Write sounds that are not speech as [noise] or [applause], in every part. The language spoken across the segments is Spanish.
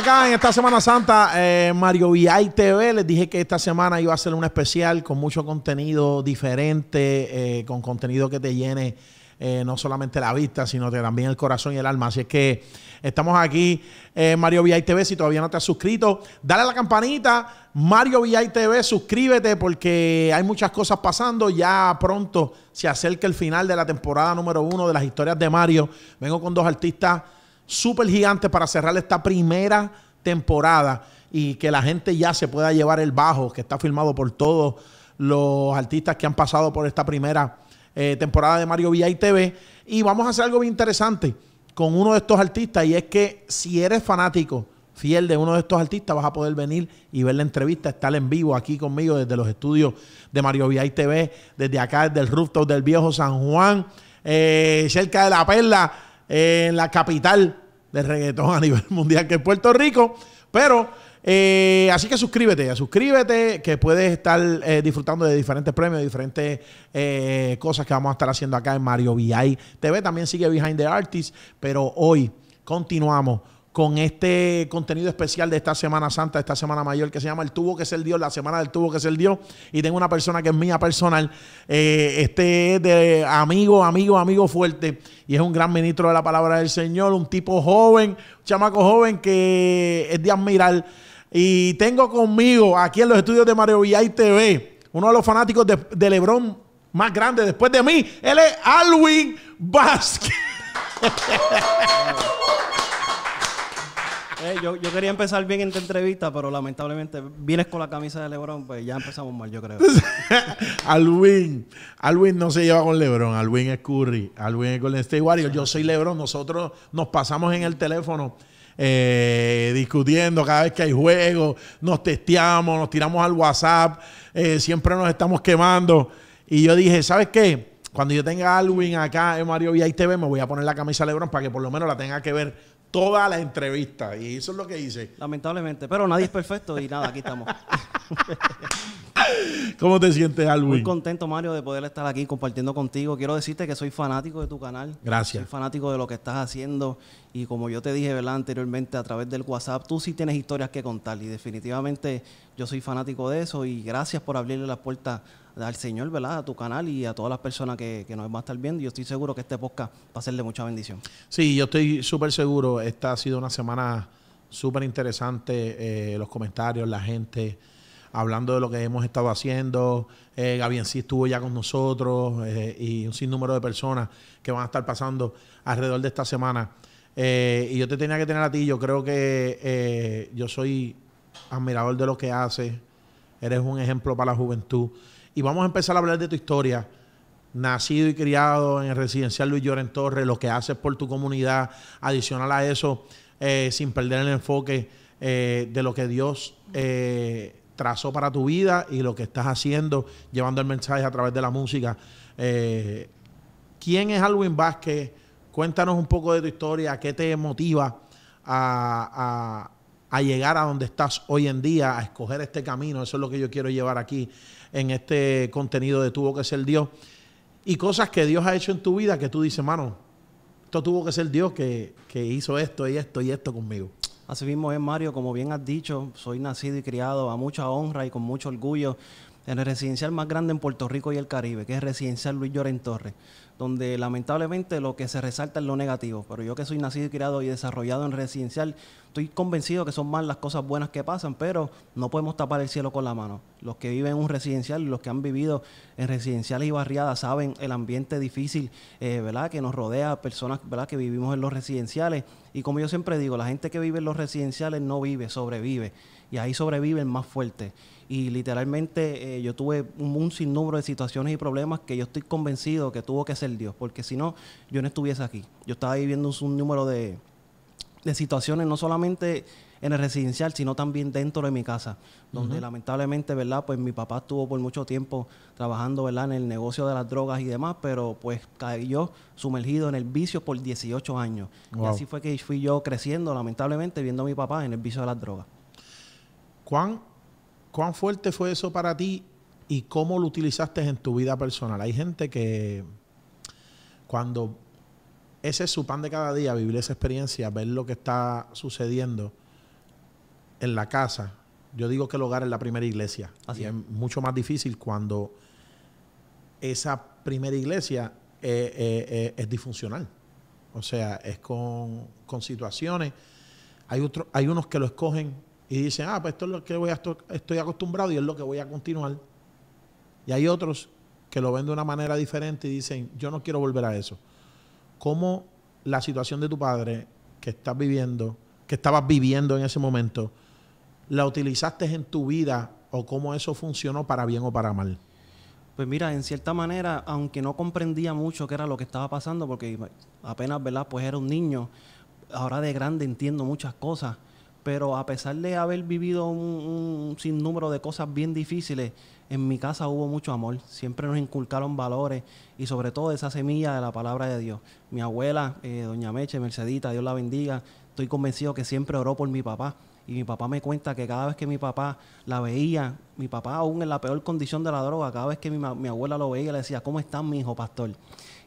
acá en esta Semana Santa, eh, Mario VI TV. Les dije que esta semana iba a ser un especial con mucho contenido diferente, eh, con contenido que te llene eh, no solamente la vista, sino que también el corazón y el alma. Así es que estamos aquí, Mario VI TV. Si todavía no te has suscrito, dale a la campanita, Mario VI TV, suscríbete porque hay muchas cosas pasando. Ya pronto se acerca el final de la temporada número uno de las historias de Mario. Vengo con dos artistas Super gigante para cerrar esta primera temporada y que la gente ya se pueda llevar el bajo, que está filmado por todos los artistas que han pasado por esta primera eh, temporada de Mario Villa y TV. Y vamos a hacer algo bien interesante con uno de estos artistas y es que si eres fanático fiel de uno de estos artistas, vas a poder venir y ver la entrevista, estar en vivo aquí conmigo desde los estudios de Mario y TV, desde acá, desde el rooftop del viejo San Juan, eh, cerca de la Perla en la capital del reggaetón a nivel [laughs] mundial, que es Puerto Rico. Pero, eh, así que suscríbete, ya suscríbete, que puedes estar eh, disfrutando de diferentes premios, diferentes eh, cosas que vamos a estar haciendo acá en Mario VI TV. También sigue Behind the Artist, pero hoy continuamos con este contenido especial de esta Semana Santa, esta Semana Mayor, que se llama El Tubo que es el Dios, la Semana del Tubo que es el Dios. Y tengo una persona que es mía personal, eh, este es de amigo, amigo, amigo fuerte, y es un gran ministro de la palabra del Señor, un tipo joven, un chamaco joven que es de admirar. Y tengo conmigo aquí en los estudios de Mario Villay TV, uno de los fanáticos de, de Lebron más grande después de mí, él es Alwin Vázquez. [laughs] Eh, yo, quería empezar bien en esta entrevista, pero lamentablemente vienes con la camisa de Lebron, pues ya empezamos mal, yo creo. [laughs] Alwin, Alwin no se lleva con Lebron, Alwin es Curry, Alwin es Golden State Warriors, yo soy Lebron, nosotros nos pasamos en el teléfono. Eh, discutiendo cada vez que hay juegos, nos testeamos, nos tiramos al WhatsApp, eh, siempre nos estamos quemando. Y yo dije, ¿sabes qué? Cuando yo tenga a Alwin acá en Mario y TV, me voy a poner la camisa de Lebron para que por lo menos la tenga que ver toda las entrevista. Y eso es lo que hice. Lamentablemente, pero nadie es perfecto y nada, aquí estamos. [laughs] ¿Cómo te sientes, Alwin? Muy contento, Mario, de poder estar aquí compartiendo contigo. Quiero decirte que soy fanático de tu canal. Gracias. Soy fanático de lo que estás haciendo. Y como yo te dije, ¿verdad? Anteriormente, a través del WhatsApp, tú sí tienes historias que contar. Y definitivamente yo soy fanático de eso. Y gracias por abrirle las puertas al Señor, ¿verdad? A tu canal y a todas las personas que, nos van a estar viendo. Yo estoy seguro que este podcast va a ser de mucha bendición. Sí, yo estoy súper seguro. Esta ha sido una semana súper interesante. Eh, los comentarios, la gente hablando de lo que hemos estado haciendo. Eh, Gabriel sí estuvo ya con nosotros eh, y un sinnúmero de personas que van a estar pasando alrededor de esta semana. Eh, y yo te tenía que tener a ti. Yo creo que yo soy admirador de lo que haces. Eres un ejemplo para la juventud. Y vamos a empezar a hablar de tu historia. Nacido y criado en el residencial Luis Lloren Torre, lo que haces por tu comunidad, adicional a eso, eh, sin perder el enfoque eh, de lo que Dios eh, trazó para tu vida y lo que estás haciendo, llevando el mensaje a través de la música. ¿Quién es Alwin Vázquez? Cuéntanos un poco de tu historia, qué te motiva a llegar a donde estás hoy en día, a escoger este camino. Eso es lo que yo quiero llevar aquí en este contenido de Tuvo que ser Dios. Y cosas que Dios ha hecho en tu vida que tú dices, mano, esto tuvo que ser Dios que, hizo esto y esto y esto conmigo. Así mismo es, Mario, como bien has dicho, soy nacido y criado a mucha honra y con mucho orgullo en el residencial más grande en Puerto Rico y el Caribe, que es el Residencial Luis Lloren Torres donde lamentablemente lo que se resalta es lo negativo. Pero yo que soy nacido y criado y desarrollado en residencial, estoy convencido que son más las cosas buenas que pasan, pero no podemos tapar el cielo con la mano. Los que viven en un residencial y los que han vivido en residenciales y barriadas saben el ambiente difícil eh, ¿verdad? que nos rodea, personas ¿verdad? que vivimos en los residenciales. Y como yo siempre digo, la gente que vive en los residenciales no vive, sobrevive. Y ahí sobreviven más fuerte y literalmente eh, yo tuve un, sinnúmero de situaciones y problemas que yo estoy convencido que tuvo que ser Dios, porque si no, yo no estuviese aquí. Yo estaba viviendo un, número de, situaciones, no solamente en el residencial, sino también dentro de mi casa, donde lamentablemente, ¿verdad? Pues mi papá estuvo por mucho tiempo trabajando, ¿verdad? En el negocio de las drogas y demás, pero pues caí yo sumergido en el vicio por 18 años. Y así fue que fui yo creciendo, lamentablemente, viendo a mi papá en el vicio de las drogas. ¿Cuán ¿Cuán fuerte fue eso para ti y cómo lo utilizaste en tu vida personal? Hay gente que cuando ese es su pan de cada día, vivir esa experiencia, ver lo que está sucediendo en la casa. Yo digo que el hogar es la primera iglesia. y es mucho más difícil cuando esa primera iglesia eh, eh, eh, es disfuncional. O sea, es con, situaciones. Hay, hay unos que lo escogen y dicen, ah, pues esto es lo que voy a, estoy acostumbrado y es lo que voy a continuar. Y hay otros que lo ven de una manera diferente y dicen, yo no quiero volver a eso. ¿Cómo la situación de tu padre que estás viviendo, que estabas viviendo en ese momento, la utilizaste en tu vida o cómo eso funcionó para bien o para mal? Pues mira, en cierta manera, aunque no comprendía mucho qué era lo que estaba pasando, porque apenas, ¿verdad? Pues era un niño, ahora de grande entiendo muchas cosas pero a pesar de haber vivido un, sinnúmero de cosas bien difíciles, en mi casa hubo mucho amor. Siempre nos inculcaron valores y sobre todo esa semilla de la palabra de Dios. Mi abuela, eh, doña Meche, Mercedita, Dios la bendiga, estoy convencido que siempre oró por mi papá. Y mi papá me cuenta que cada vez que mi papá la veía, mi papá aún en la peor condición de la droga, cada vez que mi, mi abuela lo veía, le decía, ¿cómo está mi hijo, pastor?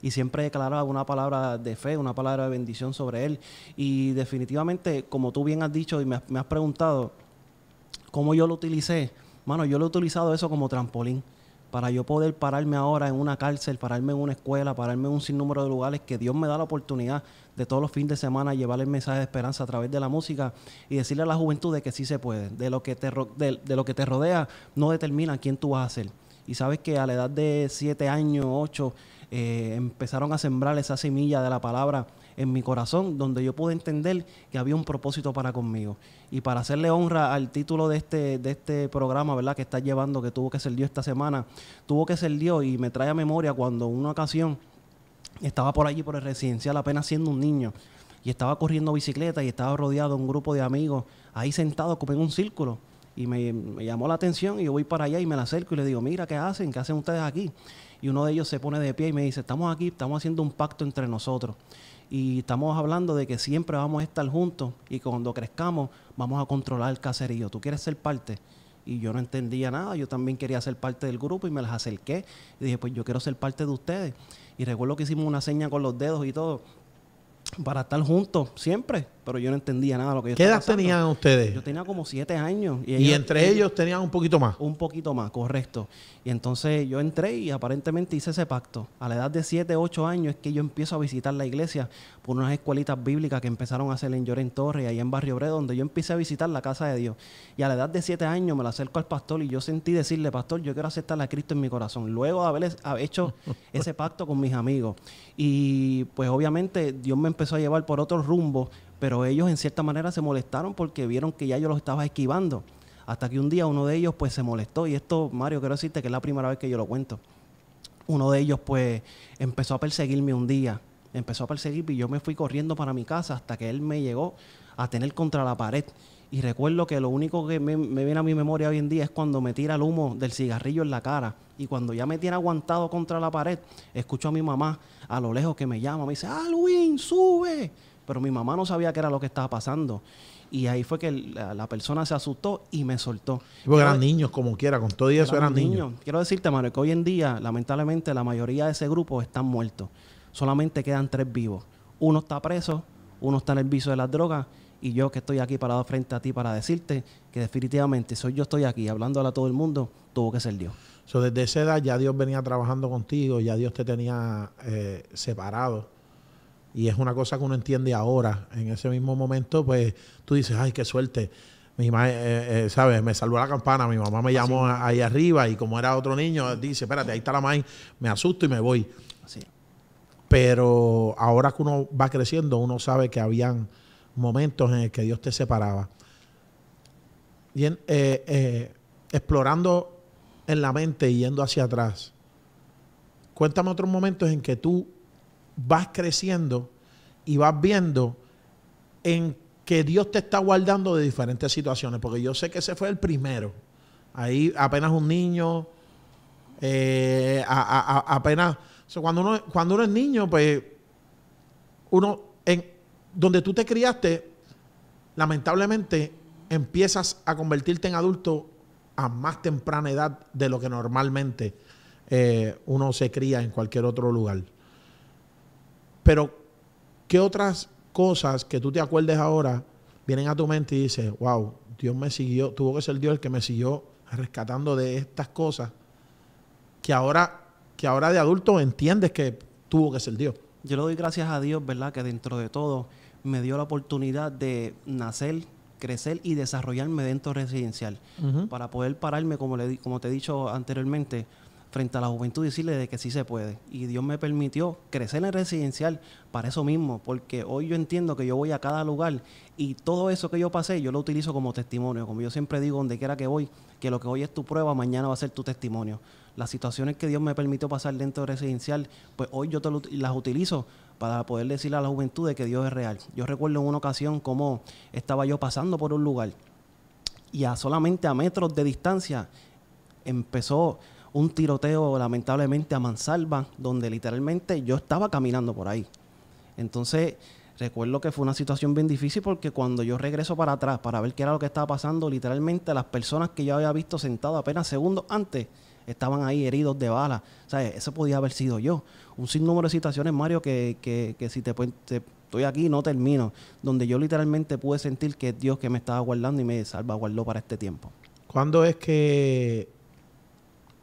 y siempre declaraba una palabra de fe, una palabra de bendición sobre él. Y definitivamente, como tú bien has dicho y me, has preguntado, ¿cómo yo lo utilicé? Mano, yo lo he utilizado eso como trampolín para yo poder pararme ahora en una cárcel, pararme en una escuela, pararme en un sinnúmero de lugares que Dios me da la oportunidad de todos los fines de semana llevar el mensaje de esperanza a través de la música y decirle a la juventud de que sí se puede, de lo que te, de lo que te rodea no determina quién tú vas a ser. Y sabes que a la edad de siete años, ocho eh, empezaron a sembrar esa semilla de la palabra en mi corazón, donde yo pude entender que había un propósito para conmigo. Y para hacerle honra al título de este, de este programa, ¿verdad? Que está llevando, que tuvo que ser Dios esta semana, tuvo que ser Dios y me trae a memoria cuando una ocasión estaba por allí, por el residencial, apenas siendo un niño, y estaba corriendo bicicleta y estaba rodeado de un grupo de amigos, ahí sentado como en un círculo. Y me, me llamó la atención y yo voy para allá y me la acerco y le digo, mira, ¿qué hacen? ¿Qué hacen ustedes aquí? y uno de ellos se pone de pie y me dice, estamos aquí, estamos haciendo un pacto entre nosotros y estamos hablando de que siempre vamos a estar juntos y cuando crezcamos vamos a controlar el caserío. ¿Tú quieres ser parte? Y yo no entendía nada, yo también quería ser parte del grupo y me las acerqué y dije, pues yo quiero ser parte de ustedes. Y recuerdo que hicimos una seña con los dedos y todo para estar juntos siempre pero yo no entendía nada de lo que yo ¿Qué edad tenían ustedes? Yo tenía como siete años. Y, entre ellos, tenían un poquito más. Un poquito más, correcto. Y entonces yo entré y aparentemente hice ese pacto. A la edad de siete, ocho años es que yo empiezo a visitar la iglesia por unas escuelitas bíblicas que empezaron a hacer en Lloren Torre, ahí en Barrio Obrero, donde yo empecé a visitar la casa de Dios. Y a la edad de siete años me la acerco al pastor y yo sentí decirle, pastor, yo quiero aceptar a Cristo en mi corazón. Luego de haber hecho [laughs] ese pacto con mis amigos. Y pues obviamente Dios me empezó a llevar por otro rumbo pero ellos en cierta manera se molestaron porque vieron que ya yo los estaba esquivando. Hasta que un día uno de ellos pues se molestó y esto, Mario, quiero decirte que es la primera vez que yo lo cuento. Uno de ellos pues empezó a perseguirme un día, empezó a perseguirme y yo me fui corriendo para mi casa hasta que él me llegó a tener contra la pared. Y recuerdo que lo único que me, viene a mi memoria hoy en día es cuando me tira el humo del cigarrillo en la cara. Y cuando ya me tiene aguantado contra la pared, escucho a mi mamá a lo lejos que me llama, me dice, ah, sube pero mi mamá no sabía qué era lo que estaba pasando. Y ahí fue que la, persona se asustó y me soltó. Porque eran niños, como quiera, con todo y eso eran, niños. Quiero decirte, Mario, que hoy en día, lamentablemente, la mayoría de ese grupo están muertos. Solamente quedan tres vivos. Uno está preso, uno está en el viso de las drogas y yo que estoy aquí parado frente a ti para decirte que definitivamente soy yo estoy aquí hablándole a todo el mundo, tuvo que ser Dios. desde esa edad ya Dios venía trabajando contigo, ya Dios te tenía eh, separado y es una cosa que uno entiende ahora. En ese mismo momento, pues tú dices, ay, qué suerte. Mi mamá, eh, eh, ¿sabes? Me salvó la campana. Mi mamá me llamó ahí arriba y como era otro niño, dice, espérate, ahí está la maíz. Me asusto y me voy. Así. Pero ahora que uno va creciendo, uno sabe que habían momentos en el que Dios te separaba. bien eh, explorando en la mente y yendo hacia atrás, cuéntame otros momentos en que tú vas creciendo y vas viendo en que Dios te está guardando de diferentes situaciones, porque yo sé que ese fue el primero. Ahí apenas un niño, eh, apenas... cuando, uno, cuando uno es niño, pues uno, en, donde tú te criaste, lamentablemente empiezas a convertirte en adulto a más temprana edad de lo que normalmente eh, uno se cría en cualquier otro lugar. Pero, ¿qué otras cosas que tú te acuerdes ahora vienen a tu mente y dices, wow, Dios me siguió, tuvo que ser Dios el que me siguió rescatando de estas cosas que ahora, que ahora de adulto entiendes que tuvo que ser Dios? Yo le doy gracias a Dios, ¿verdad? Que dentro de todo me dio la oportunidad de nacer, crecer y desarrollarme dentro residencial. Para poder pararme, como, le, como te he dicho anteriormente, frente a la juventud decirle de que sí se puede. Y Dios me permitió crecer en residencial para eso mismo, porque hoy yo entiendo que yo voy a cada lugar y todo eso que yo pasé yo lo utilizo como testimonio. Como yo siempre digo, donde quiera que voy, que lo que hoy es tu prueba, mañana va a ser tu testimonio. Las situaciones que Dios me permitió pasar dentro de residencial, pues hoy yo las utilizo para poder decirle a la juventud de que Dios es real. Yo recuerdo en una ocasión cómo estaba yo pasando por un lugar y a solamente a metros de distancia empezó un tiroteo lamentablemente a mansalva, donde literalmente yo estaba caminando por ahí. Entonces, recuerdo que fue una situación bien difícil porque cuando yo regreso para atrás para ver qué era lo que estaba pasando, literalmente las personas que yo había visto sentado apenas segundos antes estaban ahí heridos de bala. O sea, eso podía haber sido yo. Un sinnúmero de situaciones, Mario, que, si te, estoy aquí no termino. Donde yo literalmente pude sentir que Dios que me estaba guardando y me salvaguardó para este tiempo. ¿Cuándo es que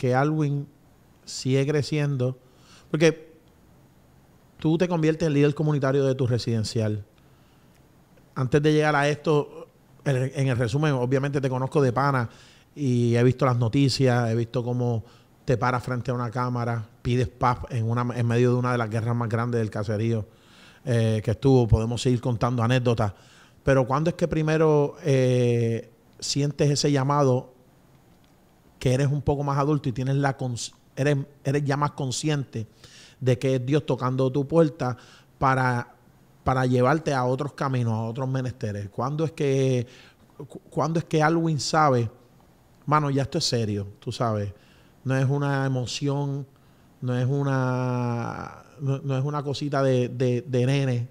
que Alwin sigue creciendo, porque tú te conviertes en líder comunitario de tu residencial. Antes de llegar a esto, en, el resumen, obviamente te conozco de pana y he visto las noticias, he visto cómo te paras frente a una cámara, pides paz en, una, en medio de una de las guerras más grandes del caserío eh, que estuvo. Podemos seguir contando anécdotas. Pero ¿cuándo es que primero eh, sientes ese llamado que eres un poco más adulto y tienes la eres, eres ya más consciente de que es Dios tocando tu puerta para, para llevarte a otros caminos, a otros menesteres. ¿Cuándo es que, es que Alwin sabe, mano, ya esto es serio, tú sabes? No es una emoción, no es una, no, es una cosita de, de, de nene,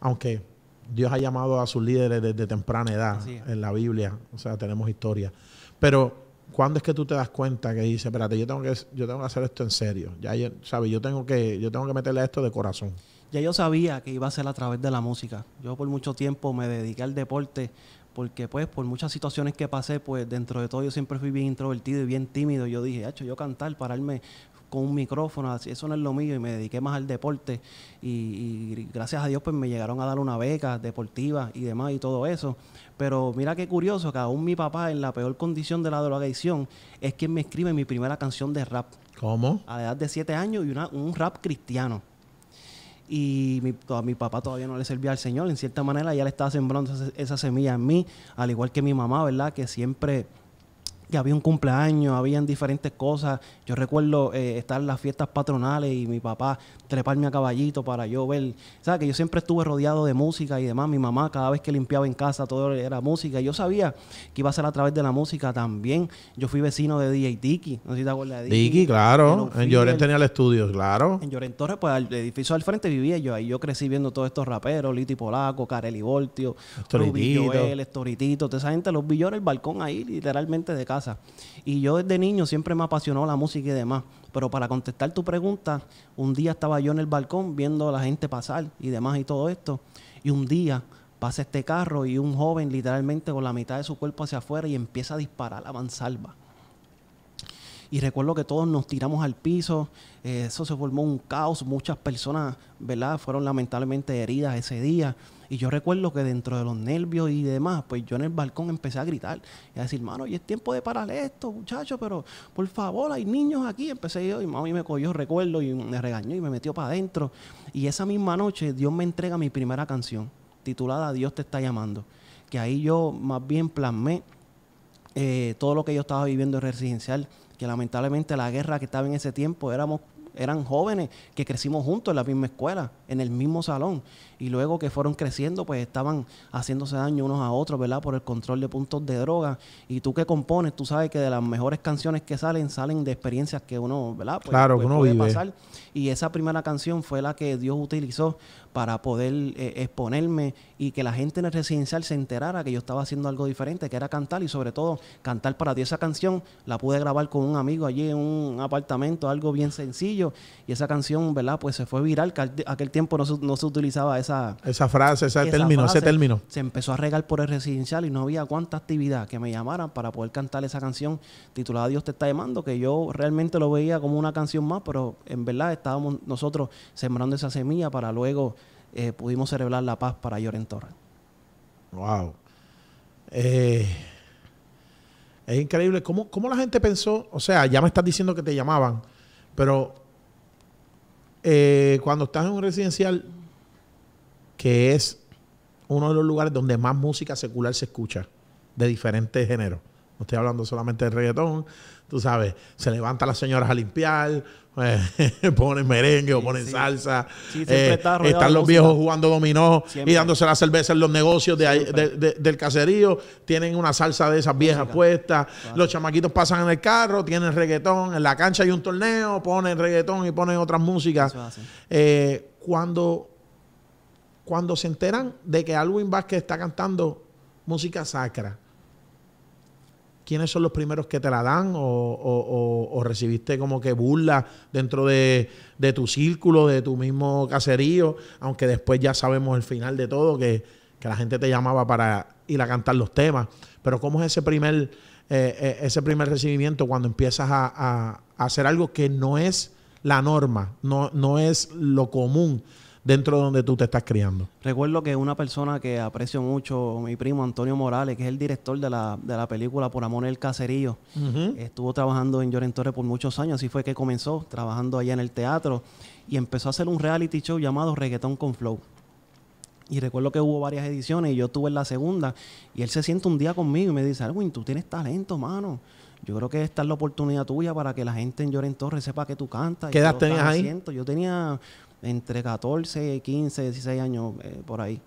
aunque Dios ha llamado a sus líderes desde temprana edad en la Biblia, o sea, tenemos historia. Pero ¿cuándo es que tú te das cuenta que dices, espérate, yo tengo que, yo tengo que hacer esto en serio? Ya, yo, ¿sabes? Yo tengo que, yo tengo que meterle esto de corazón. Ya yo sabía que iba a ser a través de la música. Yo por mucho tiempo me dediqué al deporte porque pues por muchas situaciones que pasé, pues dentro de todo yo siempre fui bien introvertido y bien tímido. Yo dije, hecho, yo cantar, pararme con un micrófono, así, eso no es lo mío y me dediqué más al deporte y, gracias a Dios pues me llegaron a dar una beca deportiva y demás y todo eso. Pero mira qué curioso que aún mi papá en la peor condición de la drogadicción es quien me escribe mi primera canción de rap. ¿Cómo? A la edad de 7 años y un rap cristiano y mi, a mi papá todavía no le servía al Señor. En cierta manera ya le estaba sembrando esa, esa, semilla en mí, al igual que mi mamá, ¿verdad? Que siempre ya había un cumpleaños, habían diferentes cosas. Yo recuerdo eh, estar en las fiestas patronales y mi papá treparme a caballito para yo ver. ¿Sabes? Que yo siempre estuve rodeado de música y demás. Mi mamá, cada vez que limpiaba en casa, todo era música. Y yo sabía que iba a ser a través de la música también. Yo fui vecino de DJ Tiki. No sé si te acuerdas de Tiki. Tiki, claro. En Lloren tenía el estudio, claro. En Lloren Torres, pues al edificio al frente vivía yo. Ahí yo crecí viendo todos estos raperos, Liti Polaco, Carelli Voltio, Toritito, El Estoritito. Toda esa gente los vi yo en el balcón ahí, literalmente de casa. Y yo desde niño siempre me apasionó la música y demás. Pero para contestar tu pregunta, un día estaba yo en el balcón viendo a la gente pasar y demás y todo esto. Y un día pasa este carro y un joven literalmente con la mitad de su cuerpo hacia afuera y empieza a disparar a mansalva. Y recuerdo que todos nos tiramos al piso, eh, eso se formó un caos, muchas personas, ¿verdad? Fueron lamentablemente heridas ese día. Y yo recuerdo que dentro de los nervios y demás, pues yo en el balcón empecé a gritar y a decir, mano, y es tiempo de parar esto, muchachos, pero por favor, hay niños aquí. Empecé yo y mami me cogió, recuerdo, y me regañó y me metió para adentro. Y esa misma noche Dios me entrega mi primera canción, titulada Dios te está llamando, que ahí yo más bien plasmé eh, todo lo que yo estaba viviendo en residencial que lamentablemente la guerra que estaba en ese tiempo éramos, eran jóvenes que crecimos juntos en la misma escuela en el mismo salón. Y luego que fueron creciendo, pues estaban haciéndose daño unos a otros, ¿verdad? Por el control de puntos de droga. Y tú que compones, tú sabes que de las mejores canciones que salen, salen de experiencias que uno, ¿verdad? Pues, claro, pues, uno vive. pasar. Y esa primera canción fue la que Dios utilizó para poder eh, exponerme y que la gente en el residencial se enterara que yo estaba haciendo algo diferente, que era cantar y sobre todo cantar para ti. Esa canción la pude grabar con un amigo allí en un apartamento, algo bien sencillo. Y esa canción, ¿verdad? Pues se fue viral, aquel tiempo no se, utilizaba esa... frase, ese término, ese término. Se empezó a regar por el residencial y no había cuánta actividad que me llamaran para poder cantar esa canción titulada Dios te está llamando, que yo realmente lo veía como una canción más, pero en verdad estábamos nosotros sembrando esa semilla para luego eh, pudimos celebrar la paz para Lloren Wow. Eh, es increíble. ¿Cómo, ¿Cómo, la gente pensó? O sea, ya me estás diciendo que te llamaban, pero eh, cuando estás en un residencial, que es uno de los lugares donde más música secular se escucha, de diferentes géneros. No estoy hablando solamente de reggaetón, tú sabes, se levantan las señoras a limpiar, [laughs] ponen merengue o ponen salsa. Eh, están los viejos jugando dominó y dándose la cerveza en los negocios de del caserío. Tienen una salsa de esas viejas puestas. Los chamaquitos pasan en el carro, tienen reggaetón. En la cancha hay un torneo, ponen reggaetón y ponen otras músicas. Eh, cuando, cuando se enteran de que Alwin Vázquez está cantando música sacra ¿quiénes son los primeros que te la dan? ¿O, recibiste como que burla dentro de, tu círculo, de tu mismo caserío? Aunque después ya sabemos el final de todo, que, la gente te llamaba para ir a cantar los temas. Pero ¿cómo es ese primer, eh, eh, ese primer recibimiento cuando empiezas a, hacer algo que no es la norma, no, no es lo común? dentro de donde tú te estás criando. Recuerdo que una persona que aprecio mucho, mi primo Antonio Morales, que es el director de la, de la película Por Amor el Caserío, estuvo trabajando en Lloren Torres por muchos años, así fue que comenzó trabajando allá en el teatro y empezó a hacer un reality show llamado Reggaetón con Flow. Y recuerdo que hubo varias ediciones y yo estuve en la segunda y él se siente un día conmigo y me dice, Alwin, tú tienes talento, mano. Yo creo que esta es la oportunidad tuya para que la gente en Lloren Torres sepa que tú cantas. ¿Qué edad tenías ahí? Yo tenía entre 14, 15, 16 años eh, por ahí.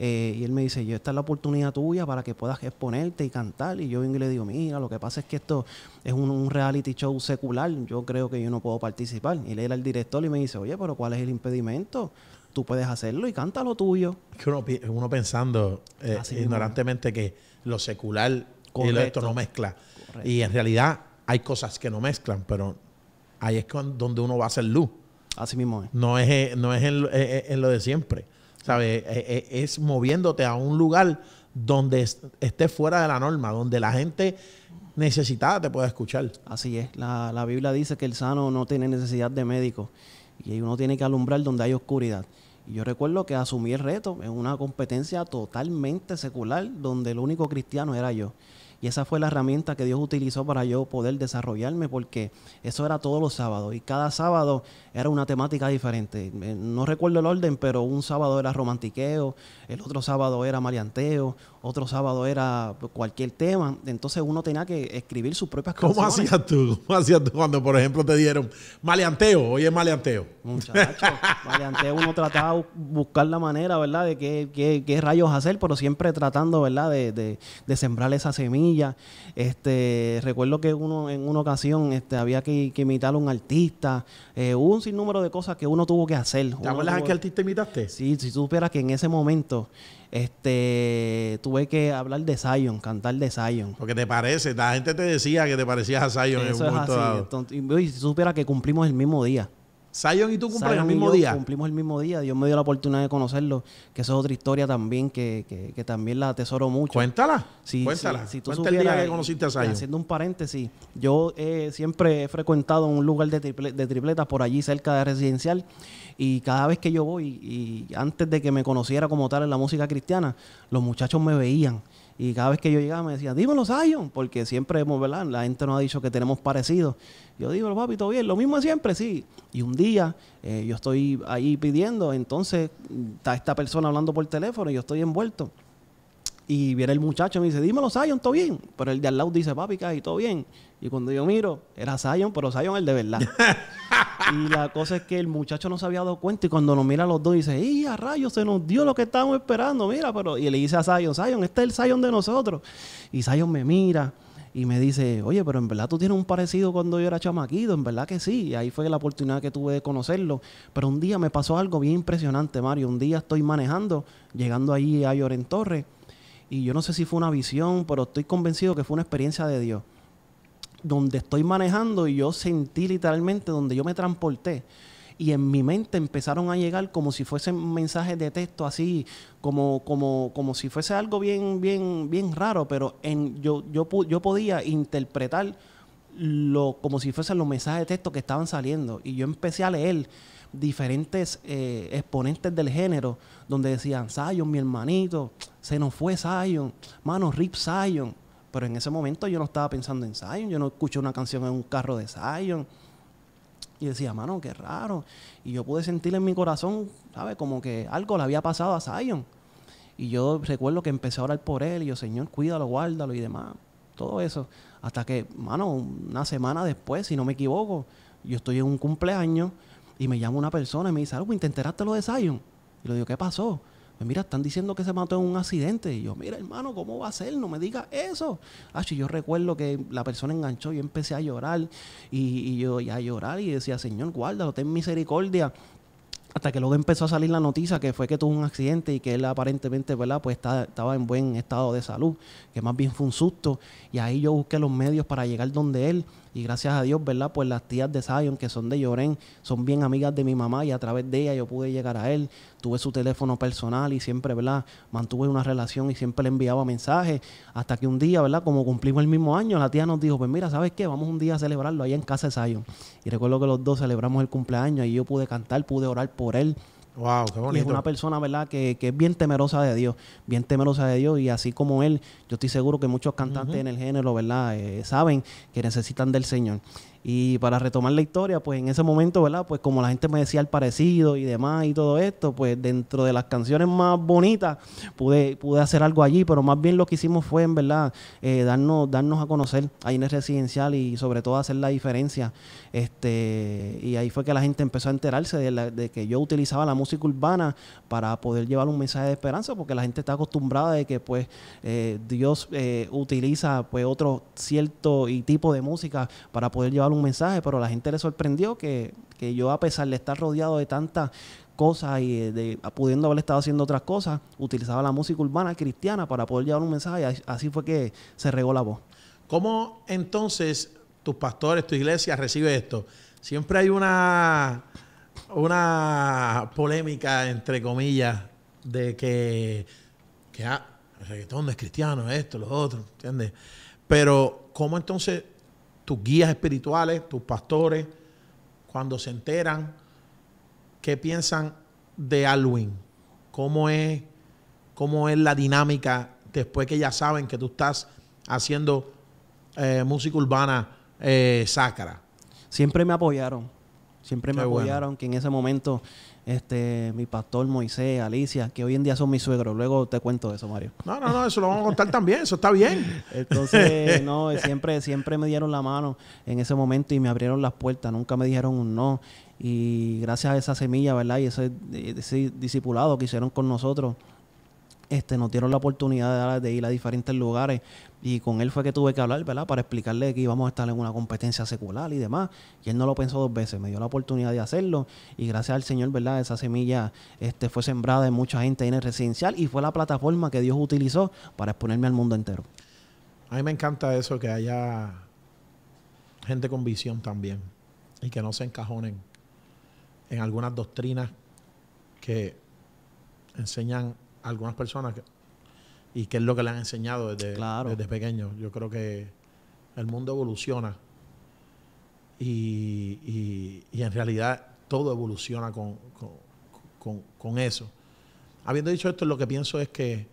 Eh, y él me dice, yo esta es la oportunidad tuya para que puedas exponerte y cantar. Y yo le digo, mira, lo que pasa es que esto es un, reality show secular, yo creo que yo no puedo participar. Y él era el director y me dice, oye, pero ¿cuál es el impedimento? Tú puedes hacerlo y canta lo tuyo. Que uno, pensando eh, ignorantemente que lo secular con esto no mezcla. Y en realidad hay cosas que no mezclan, pero ahí es donde uno va a hacer luz. Así mismo es. No es, eh, no es en, lo eh, eh, de siempre. ¿Sabes? Es, moviéndote a un lugar donde estés fuera de la norma, donde la gente necesitada te pueda escuchar. Así es. La, la Biblia dice que el sano no tiene necesidad de médico y uno tiene que alumbrar donde hay oscuridad. Y yo recuerdo que asumí el reto en una competencia totalmente secular donde el único cristiano era yo. Y esa fue la herramienta que Dios utilizó para yo poder desarrollarme, porque eso era todos los sábados. Y cada sábado era una temática diferente. Eh, no recuerdo el orden, pero un sábado era romantiqueo, el otro sábado era marianteo, otro sábado era cualquier tema. Entonces uno tenía que escribir sus propias cosas. ¿Cómo hacías tú? ¿Cómo hacías tú cuando, por ejemplo, te dieron maleanteo? Oye, maleanteo. Muchacho, maleanteo uno trataba de buscar la manera, ¿verdad? De qué, qué, qué rayos hacer, pero siempre tratando, ¿verdad? De, de, sembrar esa semilla. Este, recuerdo que uno en una ocasión este, había que, imitar a un artista. Eh, hubo un sinnúmero de cosas que uno tuvo que hacer. ¿Te acuerdas a qué artista imitaste? Sí, si tú supieras que en ese momento este, tuve que hablar de Sion, cantar de Sion Porque te parece, la gente te decía que te parecías a Sion en un es así. y si supiera que cumplimos el mismo día. Sion y tú cumplen el mismo día. Cumplimos el mismo día. Dios me dio la oportunidad de conocerlo, que eso es otra historia también, que, también la atesoro mucho. Cuéntala. Sí, cuéntala. si tú supieras, el día que conociste a Sion Haciendo un paréntesis, yo eh, siempre he frecuentado un lugar de, de tripletas por allí cerca de residencial y cada vez que yo voy, y antes de que me conociera como tal en la música cristiana, los muchachos me veían. Y cada vez que yo llegaba me decían, dímelo, Zion, porque siempre hemos, ¿verdad? La gente nos ha dicho que tenemos parecidos. Yo digo, papi, todo bien, lo mismo siempre, sí. Y un día eh, yo estoy ahí pidiendo, entonces mm, está esta persona hablando por teléfono y yo estoy envuelto. Y viene el muchacho y me dice, dímelo, Sion ¿todo bien? Pero el de al lado dice, papi, casi todo bien? Y cuando yo miro, era Sion pero es el de verdad. [laughs] y la cosa es que el muchacho no se había dado cuenta y cuando nos mira los dos dice, ¡y a rayos! Se nos dio lo que estábamos esperando, mira, pero... Y le dice a Sion Sion este es el Sion de nosotros. Y Sion me mira y me dice, oye, pero en verdad tú tienes un parecido cuando yo era chamaquido, en verdad que sí. Y ahí fue la oportunidad que tuve de conocerlo. Pero un día me pasó algo bien impresionante, Mario. Un día estoy manejando, llegando ahí a Lloren Torres y yo no sé si fue una visión, pero estoy convencido que fue una experiencia de Dios. Donde estoy manejando y yo sentí literalmente donde yo me transporté. Y en mi mente empezaron a llegar como si fuesen mensajes de texto así, como, como, como si fuese algo bien, bien, bien raro, pero en, yo, yo, yo podía interpretar lo, como si fuesen los mensajes de texto que estaban saliendo. Y yo empecé a leer diferentes eh, exponentes del género donde decían, Zion, mi hermanito, se nos fue Zion, mano, rip Zion. Pero en ese momento yo no estaba pensando en Zion, yo no escuché una canción en un carro de Zion. Y decía, mano, qué raro. Y yo pude sentir en mi corazón, ¿sabes? Como que algo le había pasado a Zion. Y yo recuerdo que empecé a orar por él y yo, Señor, cuídalo, guárdalo y demás. Todo eso. Hasta que, mano, una semana después, si no me equivoco, yo estoy en un cumpleaños y me llama una persona y me dice, algo, ¿intenteraste lo de Zion? Y le digo, ¿qué pasó? me pues mira, están diciendo que se mató en un accidente. Y yo, mira, hermano, ¿cómo va a ser? No me digas eso. Ah, yo recuerdo que la persona enganchó, yo empecé a llorar. Y, yo, ya a llorar, y decía, Señor, guárdalo, ten misericordia hasta que luego empezó a salir la noticia que fue que tuvo un accidente y que él aparentemente, Pues estaba en buen estado de salud, que más bien fue un susto. Y ahí yo busqué los medios para llegar donde él. Y gracias a Dios, ¿verdad? Pues las tías de Zion, que son de Lloren, son bien amigas de mi mamá y a través de ella yo pude llegar a él. Tuve su teléfono personal y siempre, ¿verdad? Mantuve una relación y siempre le enviaba mensajes. Hasta que un día, ¿verdad? Como cumplimos el mismo año, la tía nos dijo, pues mira, ¿sabes qué? Vamos un día a celebrarlo ahí en casa de Zion. Y recuerdo que los dos celebramos el cumpleaños y yo pude cantar, pude orar por él. Y es una persona, ¿verdad?, que, es bien temerosa de Dios, bien temerosa de Dios. Y así como él, yo estoy seguro que muchos cantantes en el género, ¿verdad?, eh, saben que necesitan del Señor. Y para retomar la historia, pues en ese momento, ¿verdad? Pues como la gente me decía el parecido y demás y todo esto, pues dentro de las canciones más bonitas pude, pude hacer algo allí, pero más bien lo que hicimos fue, en verdad, eh, darnos, darnos a conocer ahí en el residencial y sobre todo hacer la diferencia. Este, y ahí fue que la gente empezó a enterarse de, que yo utilizaba la música urbana para poder llevar un mensaje de esperanza, porque la gente está acostumbrada de que pues eh, Dios eh, utiliza pues otro cierto y tipo de música para poder llevar un mensaje, pero la gente le sorprendió que, yo, a pesar de estar rodeado de tantas cosas y de, pudiendo haber estado haciendo otras cosas, utilizaba la música urbana cristiana para poder llevar un mensaje. Así fue que se regó la voz. ¿Cómo entonces tus pastores, tu iglesia recibe esto? Siempre hay una, una polémica, entre comillas, de que, que ah, el reggaetón no es cristiano, esto, lo otro, ¿entiendes? Pero, ¿cómo entonces tus guías espirituales, tus pastores, cuando se enteran, ¿qué piensan de Alwin? ¿Cómo es, ¿Cómo es la dinámica después que ya saben que tú estás haciendo eh, música urbana eh, sacra? Siempre me apoyaron, siempre me apoyaron, que en ese momento este, mi pastor Moisés, Alicia, que hoy en día son mis suegros. Luego te cuento eso, Mario. No, no, no, eso lo vamos a contar también, eso está bien. [laughs] Entonces, no, siempre, siempre me dieron la mano en ese momento y me abrieron las puertas, nunca me dijeron un no. Y gracias a esa semilla, ¿verdad? Y ese, ese discipulado que hicieron con nosotros, este, nos dieron la oportunidad de, ir a diferentes lugares y con él fue que tuve que hablar, ¿verdad? Para explicarle que íbamos a estar en una competencia secular y demás. Y él no lo pensó dos veces, me dio la oportunidad de hacerlo y gracias al Señor, ¿verdad? Esa semilla este, fue sembrada en mucha gente en el residencial y fue la plataforma que Dios utilizó para exponerme al mundo entero. A mí me encanta eso, que haya gente con visión también y que no se encajonen en algunas doctrinas que enseñan algunas personas y qué es lo que le han enseñado desde, desde pequeño. Yo creo que el mundo evoluciona y, y, en realidad todo evoluciona con, con, eso. Habiendo dicho esto, lo que pienso es que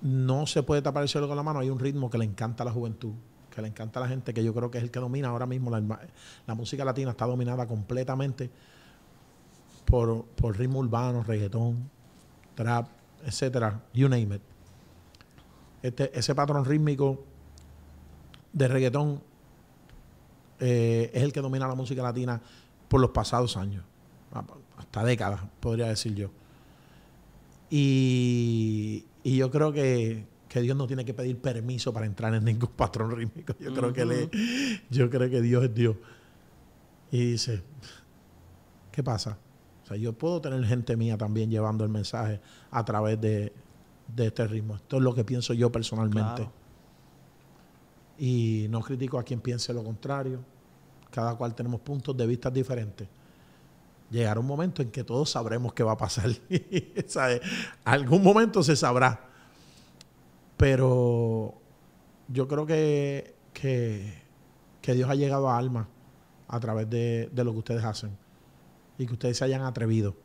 no se puede tapar el cielo con la mano. Hay un ritmo que le encanta a la juventud, que le encanta a la gente, que yo creo que es el que domina ahora mismo. La, música latina está dominada completamente por, por ritmo urbano, reggaetón, etcétera, you name it. Este, ese patrón rítmico de reggaetón eh, es el que domina la música latina por los pasados años, ah, hasta décadas, podría decir yo. Y, yo creo que, que, Dios no tiene que pedir permiso para entrar en ningún [laughs] patrón rítmico. Yo, creo que yo creo que Dios es Dios. Y dice, ¿qué pasa? yo puedo tener gente mía también llevando el mensaje a través de, de este ritmo. Esto es lo que pienso yo personalmente. Y no critico a quien piense lo contrario. Cada cual tenemos puntos de vista diferentes. Llegará un momento en que todos sabremos qué va a pasar. [laughs] Algún momento se sabrá. Pero yo creo que, que, que Dios ha llegado a alma a través de, de lo que ustedes hacen y que ustedes se hayan atrevido.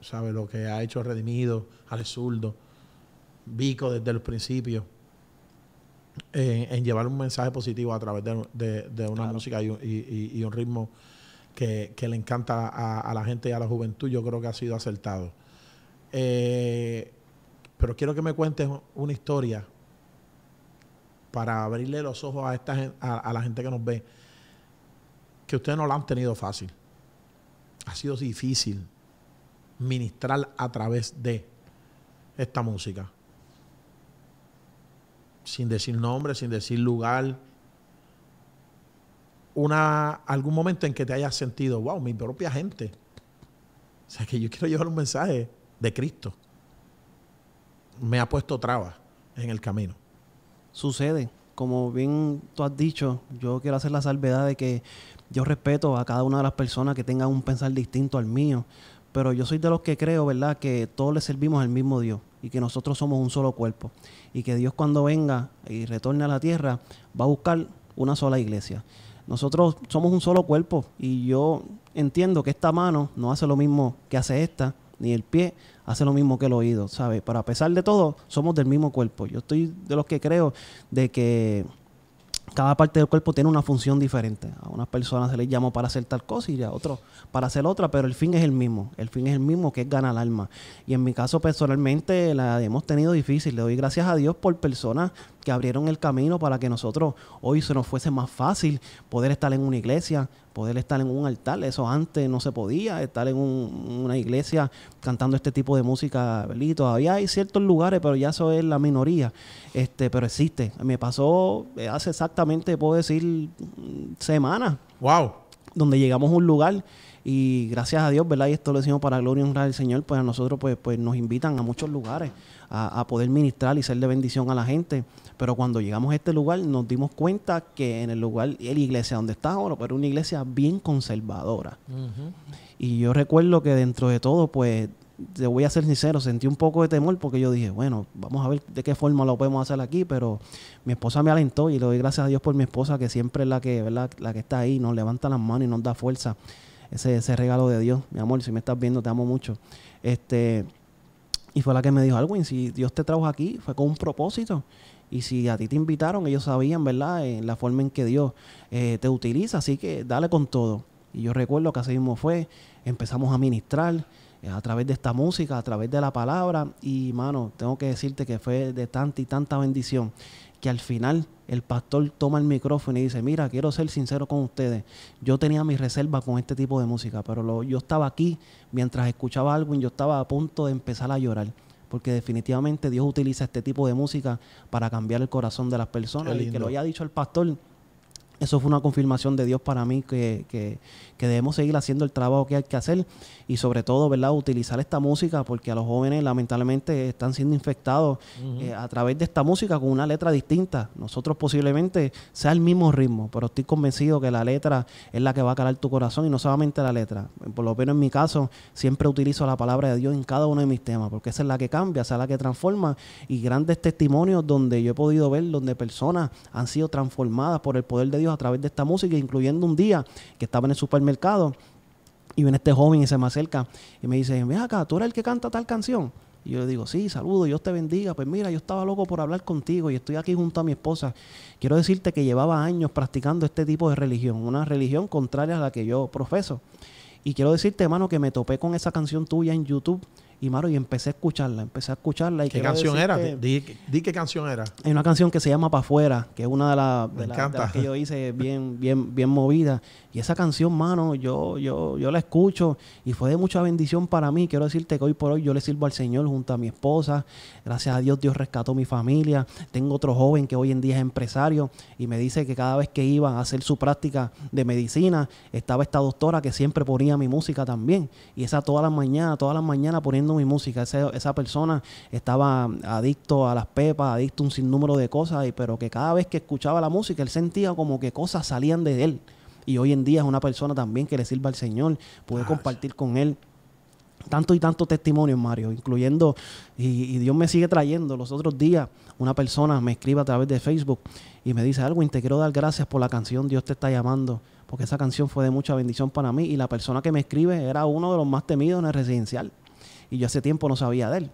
¿Sabe? Lo que ha hecho Redimido, Ale Zurdo, Vico desde los principios, en, llevar un mensaje positivo a través de, una música y, un ritmo que, le encanta a, la gente y a la juventud, yo creo que ha sido acertado. Eh, pero quiero que me cuentes una historia para abrirle los ojos a, esta, a, a la gente que nos ve, que ustedes no la han tenido fácil ha sido difícil ministrar a través de esta música. Sin decir nombre, sin decir lugar. Una, algún momento en que te hayas sentido, wow, mi propia gente. O sea, que yo quiero llevar un mensaje de Cristo. Me ha puesto trabas en el camino. Sucede. Como bien tú has dicho, yo quiero hacer la salvedad de que yo respeto a cada una de las personas que tengan un pensar distinto al mío, pero yo soy de los que creo, ¿verdad?, que todos le servimos al mismo Dios y que nosotros somos un solo cuerpo y que Dios cuando venga y retorne a la tierra va a buscar una sola iglesia. Nosotros somos un solo cuerpo y yo entiendo que esta mano no hace lo mismo que hace esta, ni el pie hace lo mismo que el oído, ¿sabes? Pero a pesar de todo, somos del mismo cuerpo. Yo estoy de los que creo de que cada parte del cuerpo tiene una función diferente. A unas personas se les llama para hacer tal cosa y a otros para hacer otra, pero el fin es el mismo. El fin es el mismo que es ganar el alma. Y en mi caso personalmente la hemos tenido difícil. Le doy gracias a Dios por personas que abrieron el camino para que nosotros hoy se nos fuese más fácil poder estar en una iglesia, poder estar en un altar. Eso antes no se podía, estar en una iglesia cantando este tipo de música. todavía hay ciertos lugares, pero ya eso es la minoría. Este, pero existe. Me pasó eh, hace exactamente, puedo decir, semanas. ¡Wow! Donde llegamos a un lugar y gracias a Dios, ¿verdad? Y esto lo decimos para gloria y honra del Señor, pues a nosotros pues, pues nos invitan a muchos lugares a, poder ministrar y ser de bendición a la gente. Pero cuando llegamos a este lugar nos dimos cuenta que en el lugar, la iglesia donde está ahora, pero una iglesia bien conservadora. Y yo recuerdo que dentro de todo, pues, te voy a ser sincero, sentí un poco de temor porque yo dije, bueno, vamos a ver de qué forma lo podemos hacer aquí, pero mi esposa me alentó y le doy gracias a Dios por mi esposa que siempre es la que, ¿verdad? la que está ahí, nos levanta las manos y nos da fuerza. Ese, ese regalo de Dios, mi amor, si me estás viendo, te amo mucho. Este, y fue la que me dijo, Alwin, si Dios te trajo aquí, fue con un propósito. Y si a ti te invitaron, ellos sabían, ¿verdad?, en eh, la forma en que Dios eh, te utiliza. Así que dale con todo. Y yo recuerdo que así mismo fue. Empezamos a ministrar eh, a través de esta música, a través de la palabra. Y, mano, tengo que decirte que fue de tanta y tanta bendición que al final el pastor toma el micrófono y dice, mira, quiero ser sincero con ustedes, yo tenía mi reserva con este tipo de música, pero yo estaba aquí mientras escuchaba algo y yo estaba a punto de empezar a llorar, porque definitivamente Dios utiliza este tipo de música para cambiar el corazón de las personas. Y que lo haya dicho el pastor, eso fue una confirmación de Dios para mí que, que debemos seguir haciendo el trabajo que hay que hacer y sobre todo, ¿verdad? Utilizar esta música porque a los jóvenes lamentablemente están siendo infectados eh, a través de esta música con una letra distinta. Nosotros posiblemente sea el mismo ritmo, pero estoy convencido que la letra es la que va a calar tu corazón y no solamente la letra. Por lo menos en mi caso, siempre utilizo la palabra de Dios en cada uno de mis temas porque esa es la que cambia, esa es la que transforma y grandes testimonios donde yo he podido ver, donde personas han sido transformadas por el poder de Dios a través de esta música, incluyendo un día que estaba en el supermercado y viene este joven y se me acerca y me dice, mira acá, tú eres el que canta tal canción. Y yo le digo, sí, saludo, Dios te bendiga. Pues mira, yo estaba loco por hablar contigo y estoy aquí junto a mi esposa. Quiero decirte que llevaba años practicando este tipo de religión, una religión contraria a la que yo profeso. Y quiero decirte, hermano, que me topé con esa canción tuya en YouTube y mano, y empecé a escucharla, empecé a escucharla. Y ¿Qué canción era? di, qué canción era. Es una canción que se llama Pa' afuera, que es una de, la, de, las que yo hice bien, bien, bien movida. Y esa canción, mano, yo, yo, yo la escucho y fue de mucha bendición para mí. Quiero decirte que hoy por hoy yo le sirvo al Señor junto a mi esposa. Gracias a Dios, Dios rescató mi familia. Tengo otro joven que hoy en día es empresario y me dice que cada vez que iba a hacer su práctica de medicina, estaba esta doctora que siempre ponía mi música también. Y esa todas las mañanas, todas las mañanas poniendo mi música. Esa, esa persona estaba adicto a las pepas, adicto a un sinnúmero de cosas, pero que cada vez que escuchaba la música, él sentía como que cosas salían de él y hoy en día es una persona también que le sirva al Señor, puede ah, compartir con él tanto y tanto testimonios, Mario, incluyendo, y, Dios me sigue trayendo, los otros días una persona me escribe a través de Facebook y me dice algo, y te quiero dar gracias por la canción, Dios te está llamando, porque esa canción fue de mucha bendición para mí, y la persona que me escribe era uno de los más temidos en el residencial, y yo hace tiempo no sabía de él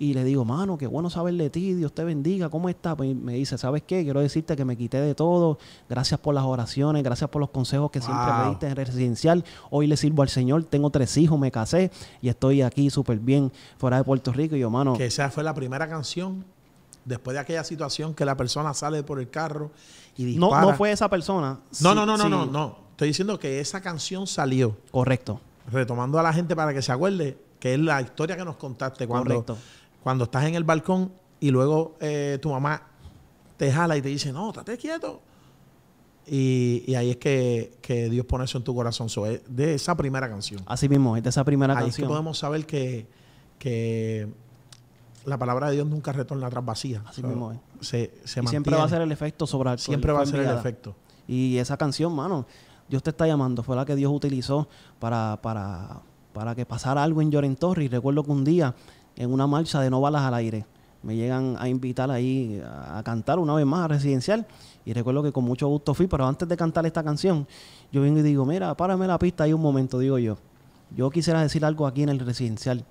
y le digo, mano, qué bueno saber de ti, Dios te bendiga, ¿cómo estás? Pues, me dice, ¿sabes qué? Quiero decirte que me quité de todo, gracias por las oraciones, gracias por los consejos que siempre me diste en residencial, hoy le sirvo al Señor, tengo tres hijos, me casé y estoy aquí súper bien fuera de Puerto Rico y yo, mano... Que esa fue la primera canción después de aquella situación que la persona sale por el carro y dispara. No, no fue esa persona. No, no, no, no, no, no. Estoy diciendo que esa canción salió. Correcto. Retomando a la gente para que se acuerde, que es la historia que nos contaste cuando Correcto. Cuando estás en el balcón y luego eh, tu mamá te jala y te dice, no, estate quieto. Y, ahí es que, Dios pone eso en tu corazón. es de esa primera canción. Así mismo, es de esa primera canción. Así podemos saber que, la palabra de Dios nunca retorna atrás vacía. Así mismo es. Se, siempre va a ser el efecto sobre Siempre va a ser el efecto. Y esa canción, mano, Dios te está llamando. Fue la que Dios utilizó para, que pasara algo en Llorentorri. Y Recuerdo que un día en una marcha de No Balas al Aire. Me llegan a invitar ahí a, cantar una vez más a residencial. Y recuerdo que con mucho gusto fui, pero antes de cantar esta canción, yo vengo y digo, mira, párame la pista ahí un momento, digo yo. Yo quisiera decir algo aquí en el residencial.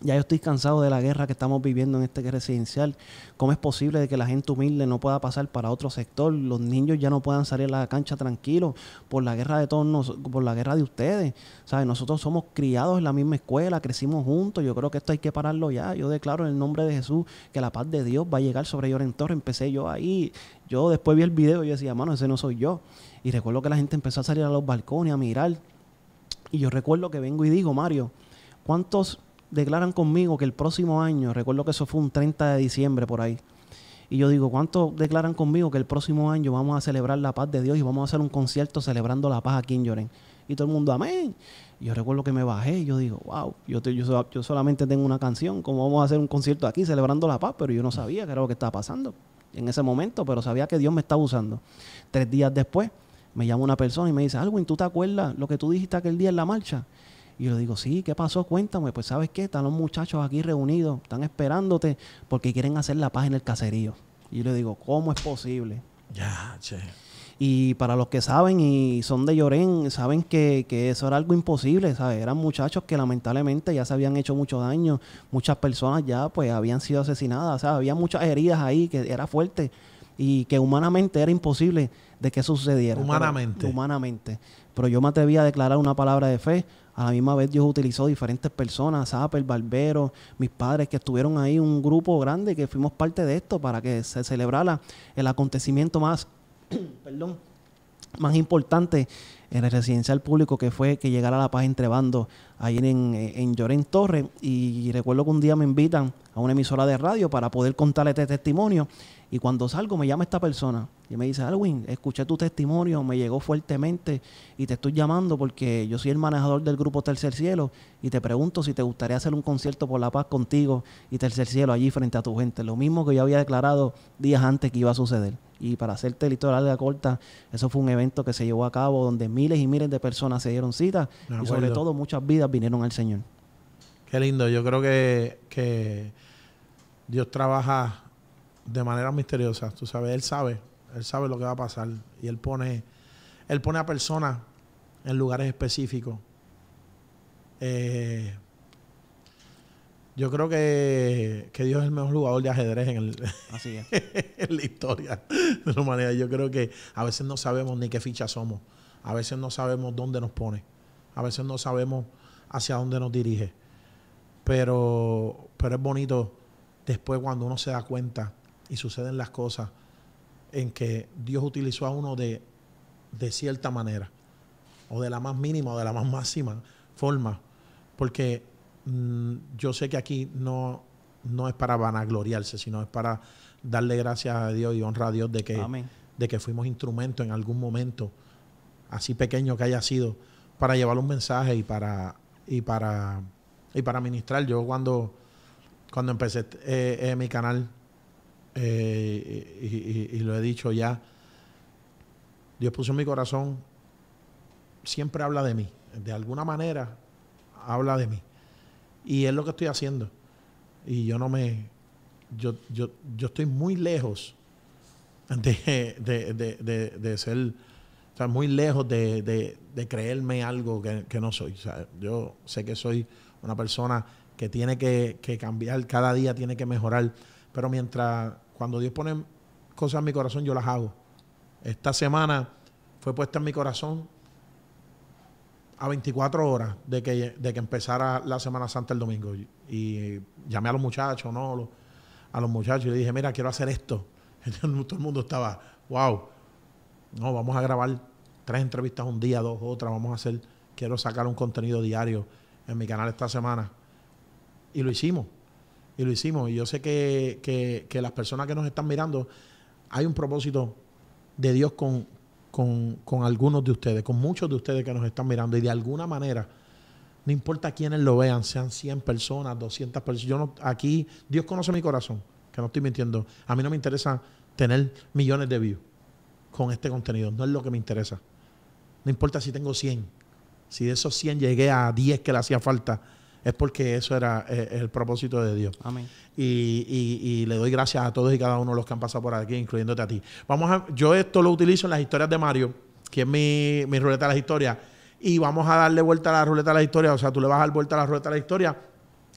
Ya yo estoy cansado de la guerra que estamos viviendo en este residencial. ¿Cómo es posible de que la gente humilde no pueda pasar para otro sector? Los niños ya no puedan salir a la cancha tranquilos por la guerra de todos por la guerra de ustedes. ¿Sabe? Nosotros somos criados en la misma escuela, crecimos juntos. Yo creo que esto hay que pararlo ya. Yo declaro en el nombre de Jesús que la paz de Dios va a llegar sobre Lloren Torre. Empecé yo ahí. Yo después vi el video y yo decía, mano, ese no soy yo. Y recuerdo que la gente empezó a salir a los balcones a mirar. Y yo recuerdo que vengo y digo, Mario, ¿cuántos declaran conmigo que el próximo año, recuerdo que eso fue un 30 de diciembre por ahí, y yo digo, ¿cuántos declaran conmigo que el próximo año vamos a celebrar la paz de Dios y vamos a hacer un concierto celebrando la paz aquí en Lloren? Y todo el mundo, amén. Y yo recuerdo que me bajé y yo digo, wow, yo, solamente tengo una canción, ¿cómo vamos a hacer un concierto aquí celebrando la paz? Pero yo no sabía qué era lo que estaba pasando en ese momento, pero sabía que Dios me estaba usando. Tres días después me llama una persona y me dice, Alwin, ¿tú te acuerdas lo que tú dijiste aquel día en la marcha? Y yo le digo, sí, ¿qué pasó? Cuéntame. Pues sabes qué, están los muchachos aquí reunidos, están esperándote porque quieren hacer la paz en el caserío. Y yo le digo, ¿cómo es posible? Ya, che. Y para los que saben y son de Llorén, saben que, eso era algo imposible, ¿sabes? Eran muchachos que lamentablemente ya se habían hecho mucho daño, muchas personas ya pues habían sido asesinadas, ¿sabes? Había muchas heridas ahí que era fuerte y que humanamente era imposible de que sucediera. Humanamente. humanamente. Pero yo me atreví a declarar una palabra de fe a la misma vez Dios utilizó diferentes personas, Apple, Barbero, mis padres que estuvieron ahí, un grupo grande que fuimos parte de esto para que se celebrara el acontecimiento más, [clears throat] perdón, más importante en el residencial público que fue que llegara la paz entre bandos ahí en, en Llorén Torres. Y recuerdo que un día me invitan a una emisora de radio para poder contar este testimonio y cuando salgo me llama esta persona y me dice, Alwin, escuché tu testimonio, me llegó fuertemente y te estoy llamando porque yo soy el manejador del grupo Tercer Cielo y te pregunto si te gustaría hacer un concierto por la paz contigo y Tercer Cielo allí frente a tu gente. Lo mismo que yo había declarado días antes que iba a suceder. Y para hacerte la de larga corta, eso fue un evento que se llevó a cabo donde miles y miles de personas se dieron cita y sobre todo muchas vidas vinieron al Señor. Qué lindo, yo creo que, que Dios trabaja de manera misteriosa, tú sabes, él sabe, él sabe lo que va a pasar y él pone, él pone a personas en lugares específicos. Eh, yo creo que, que, Dios es el mejor jugador de ajedrez [laughs] en, la historia de la humanidad. Yo creo que a veces no sabemos ni qué ficha somos, a veces no sabemos dónde nos pone, a veces no sabemos hacia dónde nos dirige. Pero, pero es bonito después cuando uno se da cuenta y suceden las cosas en que Dios utilizó a uno de, cierta manera, o de la más mínima o de la más máxima forma, porque mm, yo sé que aquí no, no es para vanagloriarse, sino es para darle gracias a Dios y honra a Dios de que, de que fuimos instrumento en algún momento, así pequeño que haya sido, para llevar un mensaje y para, y para, y para ministrar. Yo cuando, cuando empecé eh, eh, mi canal, eh, y, lo he dicho ya, Dios puso en mi corazón, siempre habla de mí, de alguna manera habla de mí. Y es lo que estoy haciendo. Y yo no me, yo, yo, yo estoy muy lejos de, de, ser, o sea, muy lejos de, creerme algo que, no soy. yo sé que soy una persona que tiene que, que cambiar, cada día tiene que mejorar, pero mientras cuando Dios pone cosas en mi corazón, yo las hago. Esta semana fue puesta en mi corazón a 24 horas de que, de que empezara la Semana Santa el domingo. Y llamé a los muchachos, ¿no? a los muchachos y le dije, mira, quiero hacer esto. [laughs] Todo el mundo estaba, wow, no, vamos a grabar tres entrevistas un día, dos, otra, vamos a hacer, quiero sacar un contenido diario en mi canal esta semana. Y lo hicimos y lo hicimos. Y yo sé que, las personas que nos están mirando, hay un propósito de Dios con, algunos de ustedes, con muchos de ustedes que nos están mirando. Y de alguna manera, no importa quiénes lo vean, sean 100 personas, 200 personas. Yo no, aquí, Dios conoce mi corazón, que no estoy mintiendo. A mí no me interesa tener millones de views con este contenido. No es lo que me interesa. No importa si tengo 100. Si de esos 100 llegué a 10 que le hacía falta, es porque eso era eh, el, propósito de Dios. Amén. Y, le doy gracias a todos y cada uno de los que han pasado por aquí, incluyéndote a ti. Vamos a, yo esto lo utilizo en las historias de Mario, que es mi, ruleta de las historias, y vamos a darle vuelta a la ruleta de las historias, o sea, tú le vas a dar vuelta a la ruleta de la historia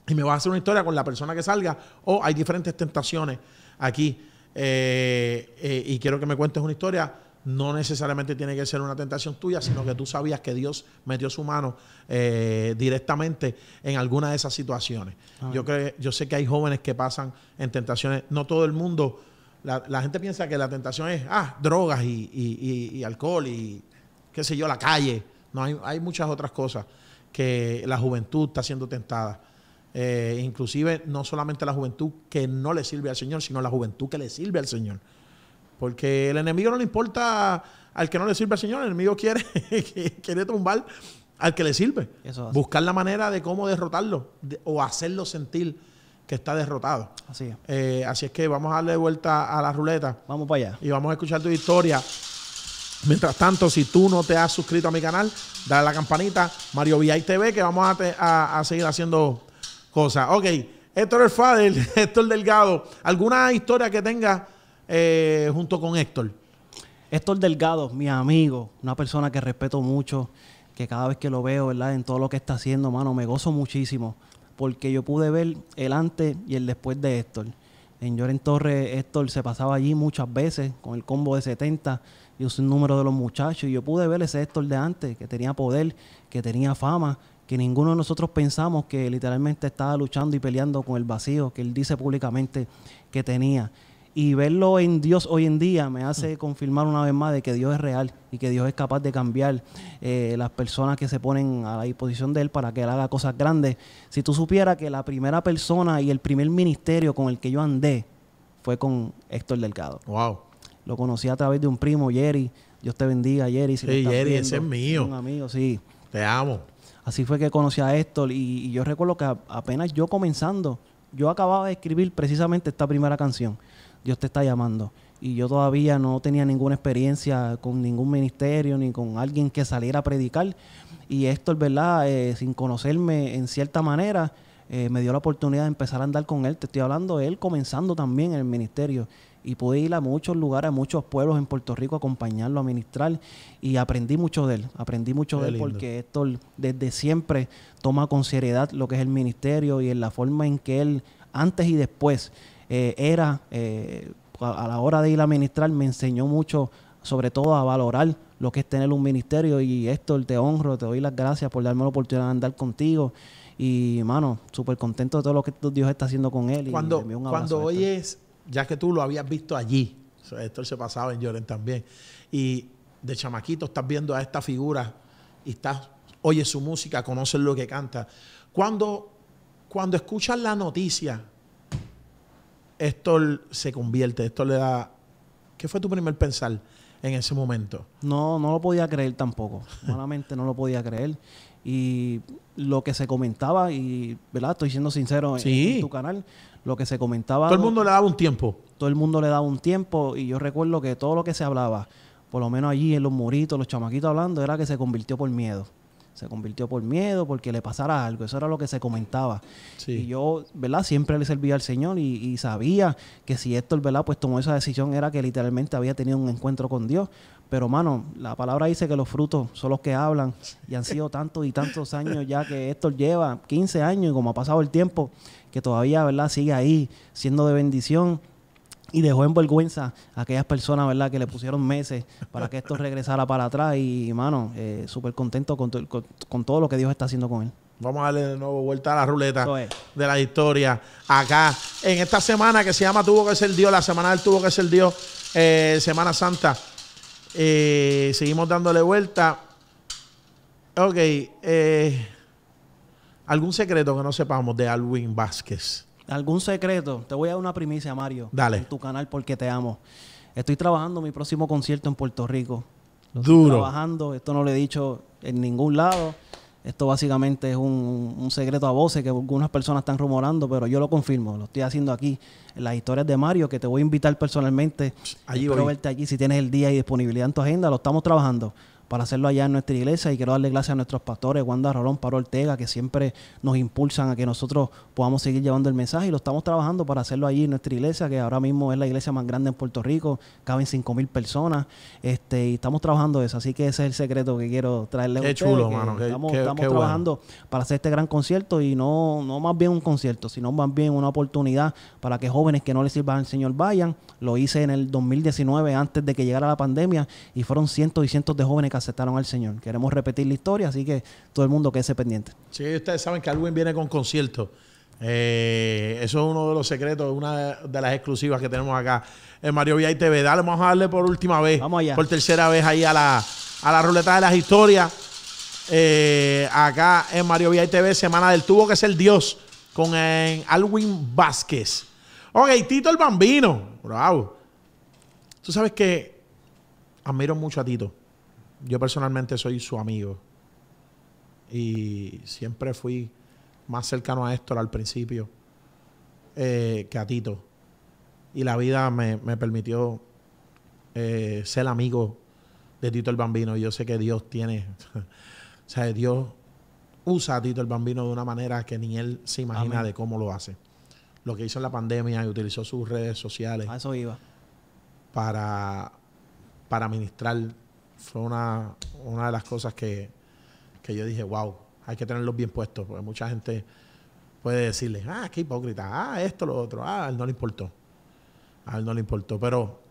y me vas a hacer una historia con la persona que salga, o hay diferentes tentaciones aquí, eh, eh, y quiero que me cuentes una historia no necesariamente tiene que ser una tentación tuya, sino que tú sabías que Dios metió su mano eh, directamente en alguna de esas situaciones. yo, creo, yo sé que hay jóvenes que pasan en tentaciones, no todo el mundo, la, gente piensa que la tentación es, ah, drogas y, y, y, alcohol y qué sé yo, la calle. No, hay, hay muchas otras cosas que la juventud está siendo tentada. Eh, inclusive no solamente la juventud que no le sirve al Señor, sino la juventud que le sirve al Señor. Porque el enemigo no le importa al que no le sirve al Señor, el enemigo quiere, [laughs] quiere tumbar al que le sirve. Buscar la manera de cómo derrotarlo o hacerlo sentir que está derrotado. Así es. Eh, así es que vamos a darle vuelta a la ruleta. Vamos para allá. Y vamos a escuchar tu historia. Mientras tanto, si tú no te has suscrito a mi canal, dale a la campanita Mario VI TV que vamos a, seguir haciendo cosas. Ok, Héctor El [laughs] Héctor Delgado, ¿alguna historia que tenga. Eh, junto con Héctor? Héctor Delgado, mi amigo, una persona que respeto mucho, que cada vez que lo veo, ¿verdad? En todo lo que está haciendo, mano, me gozo muchísimo, porque yo pude ver el antes y el después de Héctor. En Lloren Torres, Héctor se pasaba allí muchas veces con el combo de 70 y un número de los muchachos. Y yo pude ver ese Héctor de antes, que tenía poder, que tenía fama, que ninguno de nosotros pensamos que literalmente estaba luchando y peleando con el vacío que él dice públicamente que tenía y verlo en Dios hoy en día me hace confirmar una vez más de que Dios es real y que Dios es capaz de cambiar eh, las personas que se ponen a la disposición de Él para que Él haga cosas grandes. Si tú supieras que la primera persona y el primer ministerio con el que yo andé fue con Héctor Delgado. ¡Wow! Lo conocí a través de un primo, Jerry. Dios te bendiga, Jerry. sí, Jerry, ese es mío. Un amigo, sí. Te amo. Así fue que conocí a Héctor y, yo recuerdo que apenas yo comenzando, yo acababa de escribir precisamente esta primera canción Dios te está llamando. Y yo todavía no tenía ninguna experiencia con ningún ministerio ni con alguien que saliera a predicar. Y esto, ¿verdad? Eh, sin conocerme en cierta manera, eh, me dio la oportunidad de empezar a andar con él. Te estoy hablando de él comenzando también en el ministerio. Y pude ir a muchos lugares, a muchos pueblos en Puerto Rico, acompañarlo, a ministrar. Y aprendí mucho de él. Aprendí mucho de él porque esto desde siempre toma con seriedad lo que es el ministerio y en la forma en que él, antes y después, eh, era, eh, a la hora de ir a ministrar, me enseñó mucho, sobre todo a valorar lo que es tener un ministerio. Y esto te honro, te doy las gracias por darme la oportunidad de andar contigo. Y, mano, súper contento de todo lo que Dios está haciendo con él. Cuando, y cuando oyes, ya que tú lo habías visto allí, esto se pasaba en Lloren también, y de chamaquito estás viendo a esta figura y estás, oyes su música, conoces lo que canta. Cuando, cuando escuchas la noticia esto se convierte, esto le da... ¿Qué fue tu primer pensar en ese momento? No, no lo podía creer tampoco. Malamente no lo podía creer. Y lo que se comentaba, y ¿verdad? Estoy siendo sincero en, tu canal, lo que se comentaba... Todo el mundo le daba un tiempo. Todo el mundo le daba un tiempo y yo recuerdo que todo lo que se hablaba, por lo menos allí en los muritos, los chamaquitos hablando, era que se convirtió por miedo se convirtió por miedo, porque le pasara algo. Eso era lo que se comentaba. Y yo, ¿verdad? Siempre le servía al Señor y, sabía que si Héctor, ¿verdad? Pues tomó esa decisión era que literalmente había tenido un encuentro con Dios. Pero, hermano, la palabra dice que los frutos son los que hablan y han sido tantos y tantos años ya que Héctor lleva 15 años y como ha pasado el tiempo, que todavía, ¿verdad? Sigue ahí siendo de bendición y dejó en vergüenza a aquellas personas, ¿verdad?, que le pusieron meses para que esto [laughs] regresara para atrás. Y, mano, eh, súper contento con, todo lo que Dios está haciendo con él. Vamos a darle de nuevo vuelta a la ruleta de la historia. Acá, en esta semana que se llama Tuvo que ser Dios, la semana del Tuvo que ser Dios, eh, Semana Santa, eh, seguimos dándole vuelta. Ok, ¿algún secreto que no sepamos de Alwin Vázquez? algún secreto. Te voy a dar una primicia, Mario. Dale. En tu canal porque te amo. Estoy trabajando mi próximo concierto en Puerto Rico. Duro. Estoy trabajando. Esto no lo he dicho en ningún lado. Esto básicamente es un, secreto a voces que algunas personas están rumorando, pero yo lo confirmo. Lo estoy haciendo aquí en las historias de Mario, que te voy a invitar personalmente. Allí verte allí si tienes el día y disponibilidad en tu agenda. Lo estamos trabajando para hacerlo allá en nuestra iglesia y quiero darle gracias a nuestros pastores, Wanda Rolón, Paro Ortega, que siempre nos impulsan a que nosotros podamos seguir llevando el mensaje y lo estamos trabajando para hacerlo allí en nuestra iglesia, que ahora mismo es la iglesia más grande en Puerto Rico, caben 5.000 mil personas este, y estamos trabajando eso, así que ese es el secreto que quiero traerle a ustedes. Chulo, que Estamos, trabajando para hacer este gran concierto y no, no más bien un concierto, sino más bien una oportunidad para que jóvenes que no les sirvan al Señor vayan. Lo hice en el 2019 antes de que llegara la pandemia y fueron cientos y cientos de jóvenes aceptaron al Señor. Queremos repetir la historia, así que todo el mundo quédese pendiente. Sí, ustedes saben que Alwin viene con concierto eh, eso es uno de los secretos, una de las exclusivas que tenemos acá en Mario Vía TV. Dale, vamos a darle por última vez, por tercera vez ahí a la, ruleta de las historias. Eh, acá en Mario Vía TV, Semana del Tubo, que es el Dios, con eh, Alwin Vázquez. Ok, Tito el Bambino, bravo. Tú sabes que admiro mucho a Tito yo personalmente soy su amigo. Y siempre fui más cercano a Héctor al principio eh, que a Tito. Y la vida me, permitió eh, ser amigo de Tito el Bambino. Yo sé que Dios tiene, [laughs] o sea, Dios usa a Tito el Bambino de una manera que ni él se imagina de cómo lo hace. Lo que hizo en la pandemia y utilizó sus redes sociales. eso iba. Para, para ministrar fue una, una de las cosas que, que, yo dije, wow, hay que tenerlos bien puestos, porque mucha gente puede decirle, ah, qué hipócrita, ah, esto, lo otro, ah, a él no le importó, a él no le importó, pero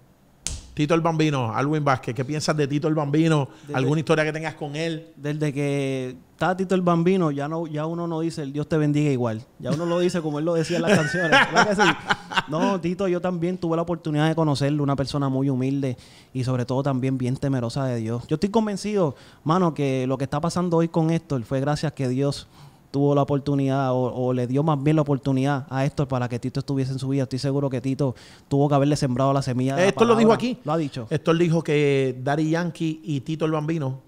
Tito el Bambino, Alwin Vázquez, ¿qué piensas de Tito el Bambino? ¿Alguna historia que tengas con él? Desde que está Tito el Bambino, ya no, ya uno no dice el Dios te bendiga igual. Ya uno lo dice como él lo decía en las canciones. No, Tito, yo también tuve la oportunidad de conocerlo, una persona muy humilde y sobre todo también bien temerosa de Dios. Yo estoy convencido, mano, que lo que está pasando hoy con esto fue gracias que Dios tuvo la oportunidad o, le dio más bien la oportunidad a Héctor para que Tito estuviese en su vida. Estoy seguro que Tito tuvo que haberle sembrado la semilla. esto lo dijo aquí. Lo ha dicho. Héctor dijo que Dari Yankee y Tito el Bambino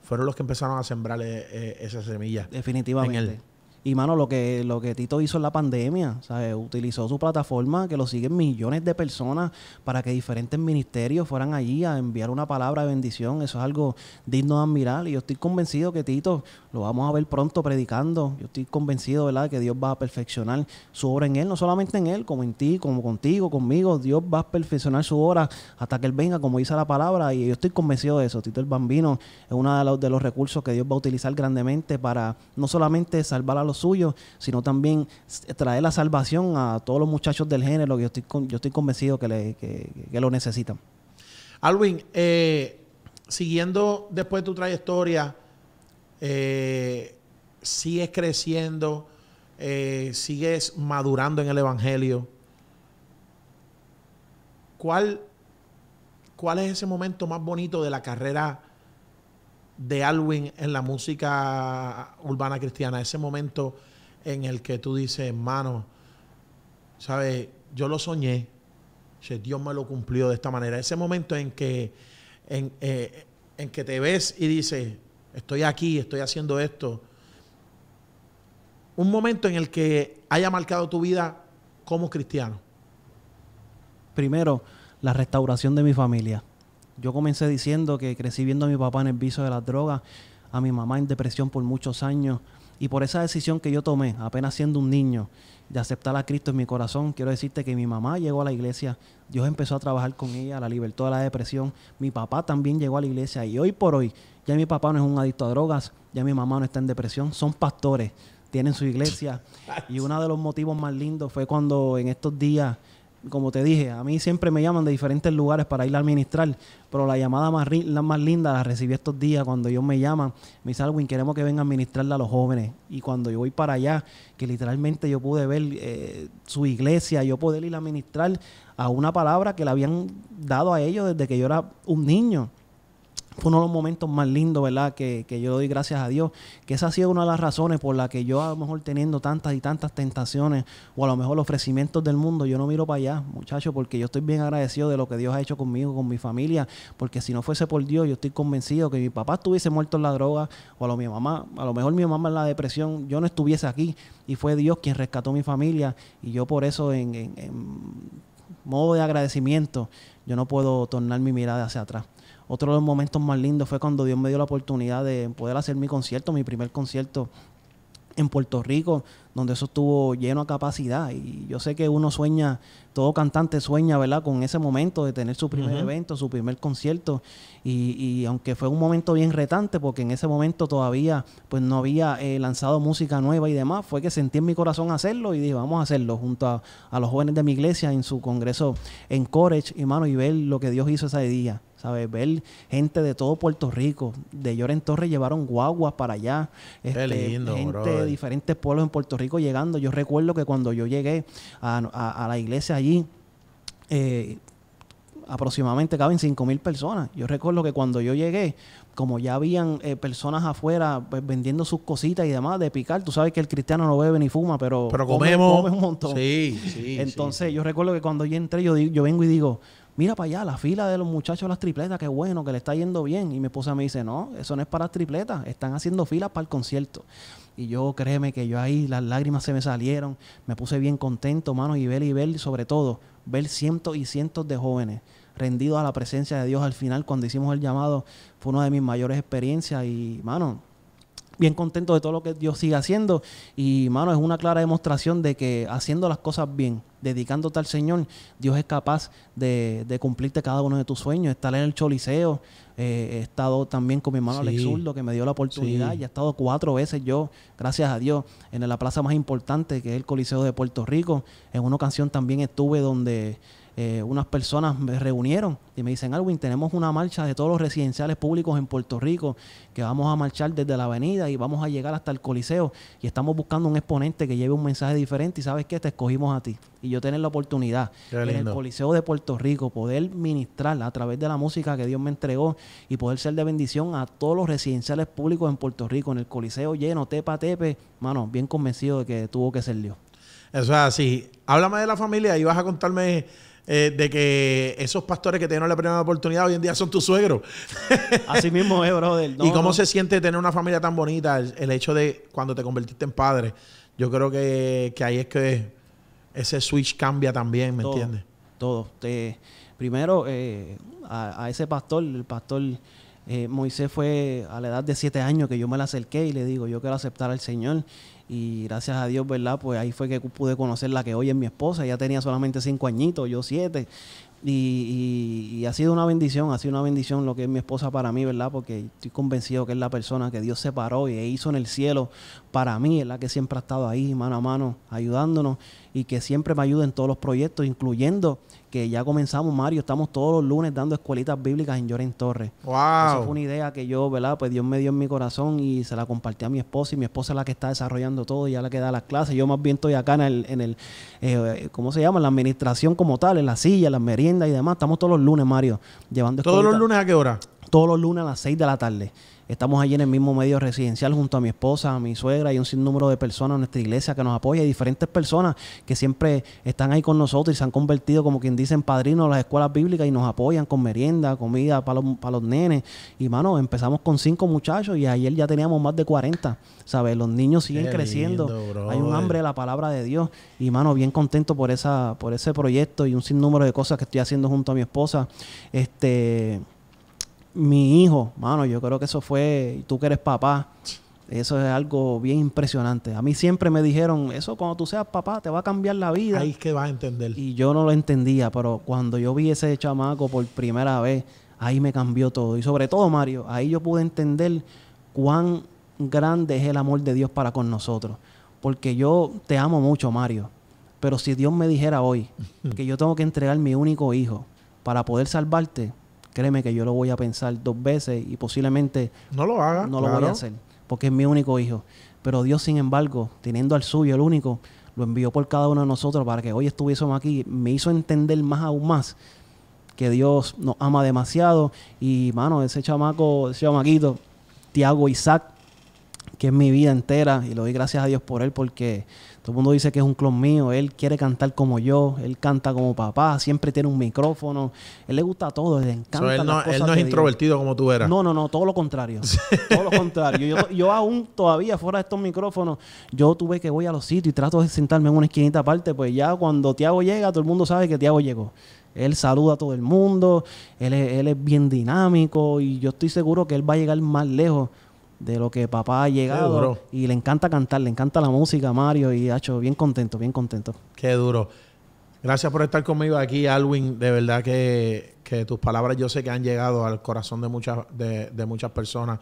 fueron los que empezaron a sembrarle eh, eh, esa semilla. Definitivamente. Y mano, lo que, lo que Tito hizo en la pandemia, ¿sabes? Utilizó su plataforma que lo siguen millones de personas para que diferentes ministerios fueran allí a enviar una palabra de bendición. Eso es algo digno de admirar. Y yo estoy convencido que Tito lo vamos a ver pronto predicando. Yo estoy convencido, ¿verdad?, que Dios va a perfeccionar su obra en él, no solamente en él, como en ti, como contigo, conmigo. Dios va a perfeccionar su obra hasta que él venga, como dice la palabra. Y yo estoy convencido de eso. Tito el Bambino es uno de los, de los recursos que Dios va a utilizar grandemente para no solamente salvar a los suyo, sino también traer la salvación a todos los muchachos del género que yo estoy, yo estoy convencido que, le, que, lo necesitan. Alwin, eh, siguiendo después de tu trayectoria, eh, sigues creciendo, eh, sigues madurando en el Evangelio. ¿Cuál, ¿Cuál es ese momento más bonito de la carrera de Alwin en la música urbana cristiana, ese momento en el que tú dices, hermano, ¿sabes? Yo lo soñé, Dios me lo cumplió de esta manera. Ese momento en que, en, eh, en que te ves y dices, estoy aquí, estoy haciendo esto. Un momento en el que haya marcado tu vida como cristiano. Primero, la restauración de mi familia. Yo comencé diciendo que crecí viendo a mi papá en el vicio de las drogas, a mi mamá en depresión por muchos años. Y por esa decisión que yo tomé, apenas siendo un niño, de aceptar a Cristo en mi corazón, quiero decirte que mi mamá llegó a la iglesia, Dios empezó a trabajar con ella, la libertó de la depresión, mi papá también llegó a la iglesia y hoy por hoy ya mi papá no es un adicto a drogas, ya mi mamá no está en depresión, son pastores, tienen su iglesia. [laughs] Y uno de los motivos más lindos fue cuando en estos días como te dije, a mí siempre me llaman de diferentes lugares para ir a administrar, pero la llamada más, la más linda la recibí estos días cuando ellos me llaman, me dice y queremos que vengan a administrarla a los jóvenes. Y cuando yo voy para allá, que literalmente yo pude ver eh, su iglesia, yo poder ir a administrar a una palabra que le habían dado a ellos desde que yo era un niño fue uno de los momentos más lindos, ¿verdad? Que, que, yo doy gracias a Dios. Que esa ha sido una de las razones por la que yo a lo mejor teniendo tantas y tantas tentaciones o a lo mejor los ofrecimientos del mundo, yo no miro para allá, muchachos, porque yo estoy bien agradecido de lo que Dios ha hecho conmigo, con mi familia, porque si no fuese por Dios, yo estoy convencido que mi papá estuviese muerto en la droga o a lo mi mamá, a lo mejor mi mamá en la depresión, yo no estuviese aquí y fue Dios quien rescató mi familia y yo por eso en modo de agradecimiento, yo no puedo tornar mi mirada hacia atrás. Otro de los momentos más lindos fue cuando Dios me dio la oportunidad de poder hacer mi concierto, mi primer concierto en Puerto Rico donde eso estuvo lleno a capacidad. Y yo sé que uno sueña, todo cantante sueña, ¿verdad?, con ese momento de tener su primer evento, su primer concierto. Y, aunque fue un momento bien retante, porque en ese momento todavía pues no había eh, lanzado música nueva y demás, fue que sentí en mi corazón hacerlo y dije, vamos a hacerlo junto a, los jóvenes de mi iglesia en su congreso en Corech, hermano, y ver lo que Dios hizo ese día. ¿sabes? Ver gente de todo Puerto Rico, de Lloren Torres llevaron guaguas para allá, este, gente de diferentes pueblos en Puerto Rico llegando. Yo recuerdo que cuando yo llegué a, la iglesia allí, eh, aproximadamente caben 5.000 personas. Yo recuerdo que cuando yo llegué, como ya habían eh, personas afuera pues, vendiendo sus cositas y demás de picar, tú sabes que el cristiano no bebe ni fuma, pero, comemos un montón. Sí, Entonces yo recuerdo que cuando yo entré, yo, yo vengo y digo, mira para allá, la fila de los muchachos las tripletas, qué bueno, que le está yendo bien. Y mi esposa me dice, no, eso no es para las tripletas, están haciendo filas para el concierto. Y yo, créeme que yo ahí las lágrimas se me salieron, me puse bien contento, mano, y ver y ver, sobre todo, ver cientos y cientos de jóvenes rendidos a la presencia de Dios al final cuando hicimos el llamado, fue una de mis mayores experiencias y, mano, bien contento de todo lo que Dios sigue haciendo. Y, mano, es una clara demostración de que haciendo las cosas bien, dedicándote al Señor, Dios es capaz de, de cumplirte cada uno de tus sueños. Estar en el Choliseo, eh, he estado también con mi hermano Alex Zurdo, que me dio la oportunidad, y he estado cuatro veces yo, gracias a Dios, en la plaza más importante, que es el Coliseo de Puerto Rico. En una ocasión también estuve donde eh, unas personas me reunieron y me dicen, Alwin, tenemos una marcha de todos los residenciales públicos en Puerto Rico, que vamos a marchar desde la avenida y vamos a llegar hasta el Coliseo y estamos buscando un exponente que lleve un mensaje diferente y sabes qué, te escogimos a ti. Y yo tener la oportunidad en el Coliseo de Puerto Rico, poder ministrar a través de la música que Dios me entregó y poder ser de bendición a todos los residenciales públicos en Puerto Rico, en el Coliseo lleno, tepa, tepe, mano, bien convencido de que tuvo que ser Dios. Eso es así. Háblame de la familia y vas a contarme eh, de que esos pastores que dieron la primera oportunidad hoy en día son tu suegros. [laughs] Así mismo es, brother. ¿Y cómo se siente tener una familia tan bonita? El, hecho de cuando te convertiste en padre. Yo creo que, ahí es que ese switch cambia también, ¿me entiendes? Todo. Te, primero, eh, a, a, ese pastor, el pastor eh, Moisés fue a la edad de siete años que yo me la acerqué y le digo, yo quiero aceptar al Señor. Y gracias a Dios, ¿verdad? Pues ahí fue que pude conocer la que hoy es mi esposa. Ella tenía solamente cinco añitos, yo siete. Y, ha sido una bendición, ha sido una bendición lo que es mi esposa para mí, ¿verdad? Porque estoy convencido que es la persona que Dios separó y e hizo en el cielo para mí, es la que siempre ha estado ahí, mano a mano, ayudándonos y que siempre me ayuda en todos los proyectos, incluyendo que ya comenzamos, Mario, estamos todos los lunes dando escuelitas bíblicas en Lloren Torres. ¡Wow! Esa fue una idea que yo, ¿verdad? Pues Dios me dio en mi corazón y se la compartí a mi esposa y mi esposa es la que está desarrollando todo y ya la que da las clases. Yo más bien estoy acá en el, en el eh, ¿cómo se llama? la administración como tal, en la silla, las meriendas y demás. Estamos todos los lunes, Mario, llevando ¿Todos los lunes a qué hora? Todos los lunes a las 6 de la tarde. Estamos allí en el mismo medio residencial junto a mi esposa, a mi suegra y un sinnúmero de personas en nuestra iglesia que nos apoya y diferentes personas que siempre están ahí con nosotros y se han convertido, como quien dicen, padrinos de las escuelas bíblicas y nos apoyan con merienda, comida para los, para los nenes. Y, mano, empezamos con cinco muchachos y ayer ya teníamos más de 40. ¿Sabes? Los niños siguen creciendo. Hay un hambre de la palabra de Dios. Y, mano, bien contento por, esa, por ese proyecto y un sinnúmero de cosas que estoy haciendo junto a mi esposa. Este mi hijo, mano, yo creo que eso fue, tú que eres papá, eso es algo bien impresionante. A mí siempre me dijeron, eso cuando tú seas papá te va a cambiar la vida. Ahí es que vas a entender. Y yo no lo entendía, pero cuando yo vi ese chamaco por primera vez, ahí me cambió todo. Y sobre todo, Mario, ahí yo pude entender cuán grande es el amor de Dios para con nosotros. Porque yo te amo mucho, Mario. Pero si Dios me dijera hoy [laughs] que yo tengo que entregar mi único hijo para poder salvarte, créeme que yo lo voy a pensar dos veces y posiblemente no lo haga. No lo voy a hacer, porque es mi único hijo. Pero Dios, sin embargo, teniendo al suyo, el único, lo envió por cada uno de nosotros para que hoy estuviésemos aquí. Me hizo entender más aún más que Dios nos ama demasiado. Y, mano, ese chamaco, ese chamaquito, Tiago Isaac, que es mi vida entera, y le doy gracias a Dios por él, porque todo el mundo dice que es un clon mío, él quiere cantar como yo, él canta como papá, siempre tiene un micrófono, él le gusta todo, le encanta. él, no, él no, es introvertido como tú eras. No, no, no, todo lo contrario. todo lo contrario. Yo, yo, aún todavía fuera de estos micrófonos, yo tuve que voy a los sitios y trato de sentarme en una esquinita aparte, pues ya cuando Tiago llega, todo el mundo sabe que Tiago llegó. Él saluda a todo el mundo, él él es bien dinámico y yo estoy seguro que él va a llegar más lejos de lo que papá ha llegado. Y le encanta cantar, le encanta la música, Mario, y ha hecho bien contento, bien contento. Qué duro. Gracias por estar conmigo aquí, Alwin. De verdad que, tus palabras yo sé que han llegado al corazón de muchas, de, muchas personas.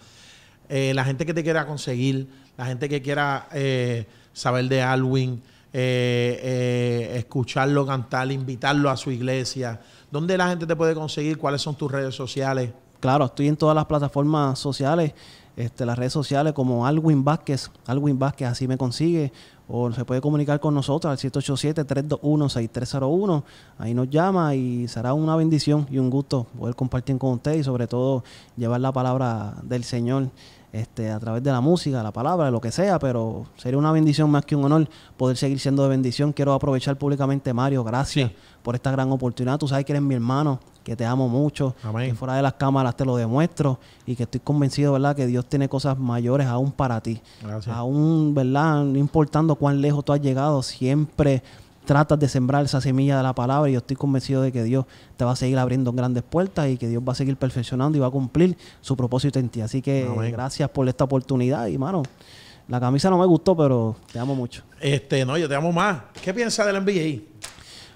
Eh, la gente que te quiera conseguir, la gente que quiera eh, saber de Alwin, eh, escucharlo cantar, invitarlo a su iglesia. ¿Dónde la gente te puede conseguir? ¿Cuáles son tus redes sociales? Claro, estoy en todas las plataformas sociales. Este, las redes sociales como Alwin Vázquez, Alwin Vázquez así me consigue, o se puede comunicar con nosotros al 787-321-6301, ahí nos llama y será una bendición y un gusto poder compartir con ustedes y sobre todo llevar la palabra del Señor este, a través de la música, la palabra, lo que sea, pero sería una bendición más que un honor poder seguir siendo de bendición. Quiero aprovechar públicamente, Mario, gracias por esta gran oportunidad. Tú sabes que eres mi hermano, que te amo mucho, que fuera de las cámaras te lo demuestro y que estoy convencido, ¿verdad?, que Dios tiene cosas mayores aún para ti. Gracias. Aún, ¿verdad?, no importando cuán lejos tú has llegado, siempre tratas de sembrar esa semilla de la palabra y yo estoy convencido de que Dios te va a seguir abriendo grandes puertas y que Dios va a seguir perfeccionando y va a cumplir su propósito en ti. Así que gracias por esta oportunidad y mano, la camisa no me gustó, pero te amo mucho. Este, no, yo te amo más. ¿Qué piensas del NBA?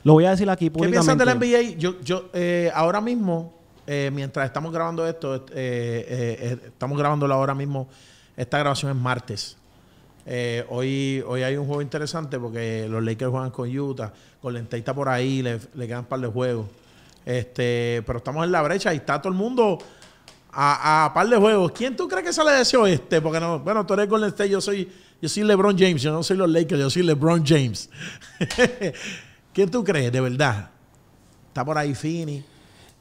Lo voy a decir aquí ¿Qué piensas del NBA? Yo, yo eh, ahora mismo, eh, mientras estamos grabando esto, eh, eh, eh, estamos grabándolo ahora mismo, esta grabación es martes. Eh, hoy, hoy hay un juego interesante porque los Lakers juegan con Utah, con está por ahí, le, quedan un par de juegos. Este, pero estamos en la brecha y está todo el mundo a, par de juegos. ¿Quién tú crees que sale de ese este? Porque no, bueno, tú eres Golden State, yo soy, yo soy LeBron James, yo no soy los Lakers, yo soy LeBron James. [laughs] ¿Quién tú crees, de verdad? Está por ahí Phoenix.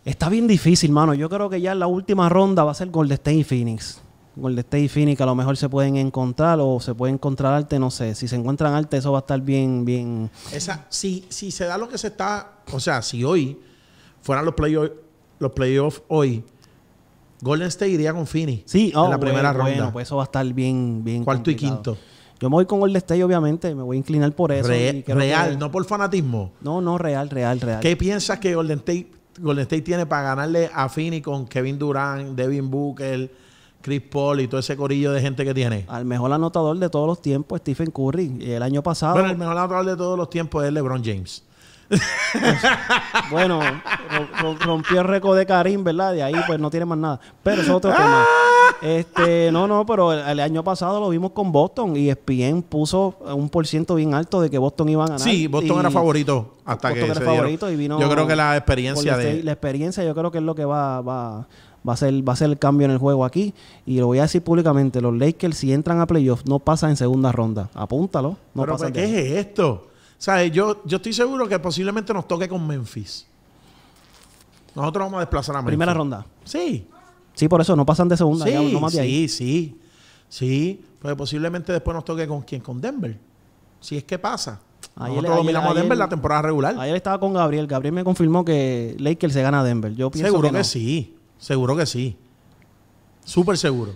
Está bien difícil, mano. Yo creo que ya en la última ronda va a ser Golden State y Phoenix. Golden State y que a lo mejor se pueden encontrar o se puede encontrar arte, no sé. Si se encuentran arte, eso va a estar bien, bien. Esa, si, si se da lo que se está, o sea, si hoy fueran los playoffs los playoffs hoy, Golden State iría con Phoenix sí, en la oh, primera ronda. Bueno, pues eso va a estar bien, bien. Cuarto y quinto. Yo me voy con Golden State, obviamente, me voy a inclinar por eso. real, no por fanatismo. No, no, real, real, real. ¿Qué piensas que Golden State, State tiene para ganarle a Phoenix con Kevin Durant, Devin Booker? Chris Paul y todo ese corillo de gente que tiene. Al mejor anotador de todos los tiempos, Stephen Curry. el año pasado. Bueno, el mejor anotador de todos los tiempos es LeBron James. [laughs] bueno, rompió el récord de Karim, ¿verdad? De ahí pues no tiene más nada. Pero es otro tema. [laughs] Este, no, no, pero el, año pasado lo vimos con Boston y ESPN puso un por ciento bien alto de que Boston iba a ganar. Sí, Boston era favorito hasta Boston que favorito y Yo creo que la experiencia de la experiencia yo creo que es lo que va, va va a ser, va a ser el cambio en el juego aquí. Y lo voy a decir públicamente, los Lakers si entran a playoffs no pasan en segunda ronda. Apúntalo. No Pero ¿qué es esto? O yo, yo estoy seguro que posiblemente nos toque con Memphis. Nosotros vamos a desplazar a Memphis. Primera ronda. Sí. Sí, por eso no pasan de segunda. Sí, sí, sí. Sí, pues posiblemente después nos toque con quién, con Denver. Si es que pasa. Nosotros dominamos a Denver la temporada regular. Ayer estaba con Gabriel. Gabriel me confirmó que Lakers se gana a Denver. Yo pienso Seguro que sí. Seguro que sí. Súper seguro.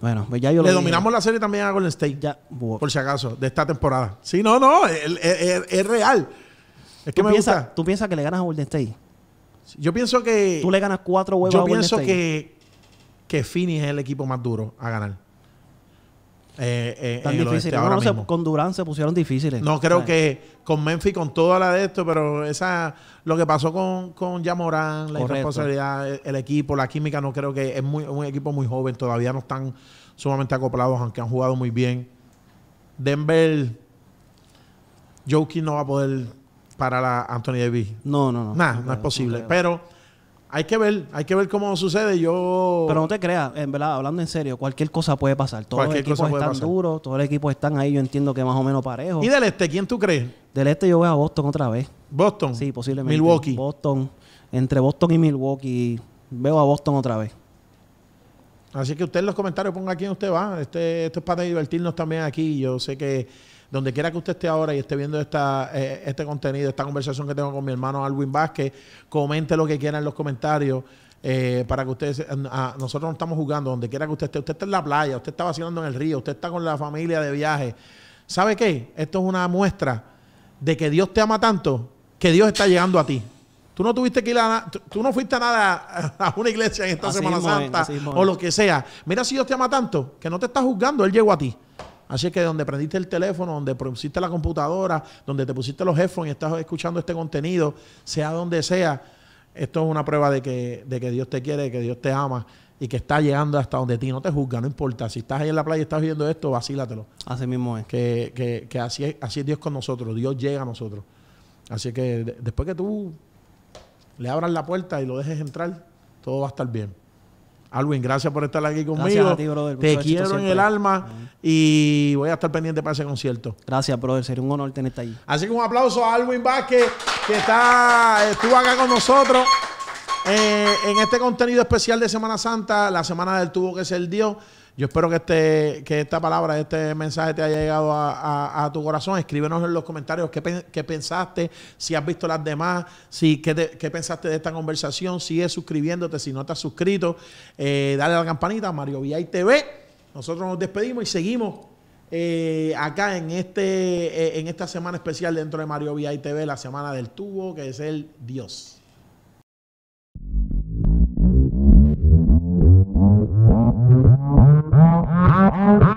Bueno, pues ya yo Le dominamos la serie también a Golden State. Por si acaso, de esta temporada. Sí, no, no, es, real. Es que me piensa, gusta. ¿Tú piensas que le ganas a Golden State? Yo pienso que. Tú le ganas cuatro huevos a Golden Yo pienso que, que Phoenix es el equipo más duro a ganar. Eh, eh, Tan con Durán se pusieron difíciles. No, creo que con Memphis, con toda la de esto, pero esa lo que pasó con, con Yamorán, la irresponsabilidad, el, equipo, la química, no creo que es muy, un equipo muy joven. Todavía no están sumamente acoplados, aunque han jugado muy bien. Denver, Jokic no va a poder parar a Anthony Davis. No, no, no. nada, no, es posible. pero hay que ver, hay que ver cómo sucede. Yo. Pero no te creas, en verdad, hablando en serio, cualquier cosa puede pasar. Todos los equipos están duros, todos los equipos están ahí, yo entiendo que más o menos parejos. ¿Y del este, quién tú crees? Del este yo voy a Boston otra vez. ¿Boston? Sí, posiblemente. Milwaukee. Boston. Entre Boston y Milwaukee, veo a Boston otra vez. Así que usted en los comentarios ponga quién usted va. Este, esto es para divertirnos también aquí. Yo sé que donde quiera que usted esté ahora y esté viendo esta, eh, este contenido, esta conversación que tengo con mi hermano Alwin Vázquez, comente lo que quiera en los comentarios. Eh, para que ustedes, nosotros no estamos jugando, donde quiera que usted esté, usted está en la playa, usted está vacilando en el río, usted está con la familia de viaje. ¿Sabe qué? Esto es una muestra de que Dios te ama tanto que Dios está llegando a ti. Tú no tuviste que ir a tú, tú no fuiste a nada [laughs] a una iglesia en esta Semana Santa o lo que sea. Mira si Dios te ama tanto que no te está juzgando, él llegó a ti. Así que donde prendiste el teléfono, donde pusiste la computadora, donde te pusiste los headphones y estás escuchando este contenido, sea donde sea, esto es una prueba de que, Dios te quiere, que Dios te ama y que está llegando hasta donde ti no te juzga, no importa. Si estás ahí en la playa y estás viendo esto, vacílatelo. Así mismo es. Que, que, que así, es, así Dios con nosotros, Dios llega a nosotros. Así que después que tú le abras la puerta y lo dejes entrar, todo va a estar bien. Alwin, gracias por estar aquí conmigo. Te quiero en el alma y voy a estar pendiente para ese concierto. Gracias, brother. Sería un honor tenerte ahí. Así que un aplauso a Alwin Vázquez, que está, estuvo acá con nosotros. Eh, en este contenido especial de Semana Santa, la semana del tubo que es el Dios. Yo espero que, este, que esta palabra, este mensaje te haya llegado a, tu corazón. Escríbenos en los comentarios qué, pensaste, si has visto las demás, si, qué, pensaste de esta conversación. Sigue suscribiéndote si no te has suscrito. Eh, dale a la campanita, Mario VI TV. Nosotros nos despedimos y seguimos eh, acá en, este, eh, en esta semana especial dentro de Mario VI TV, la semana del tubo, que es el Dios. Mm-hmm.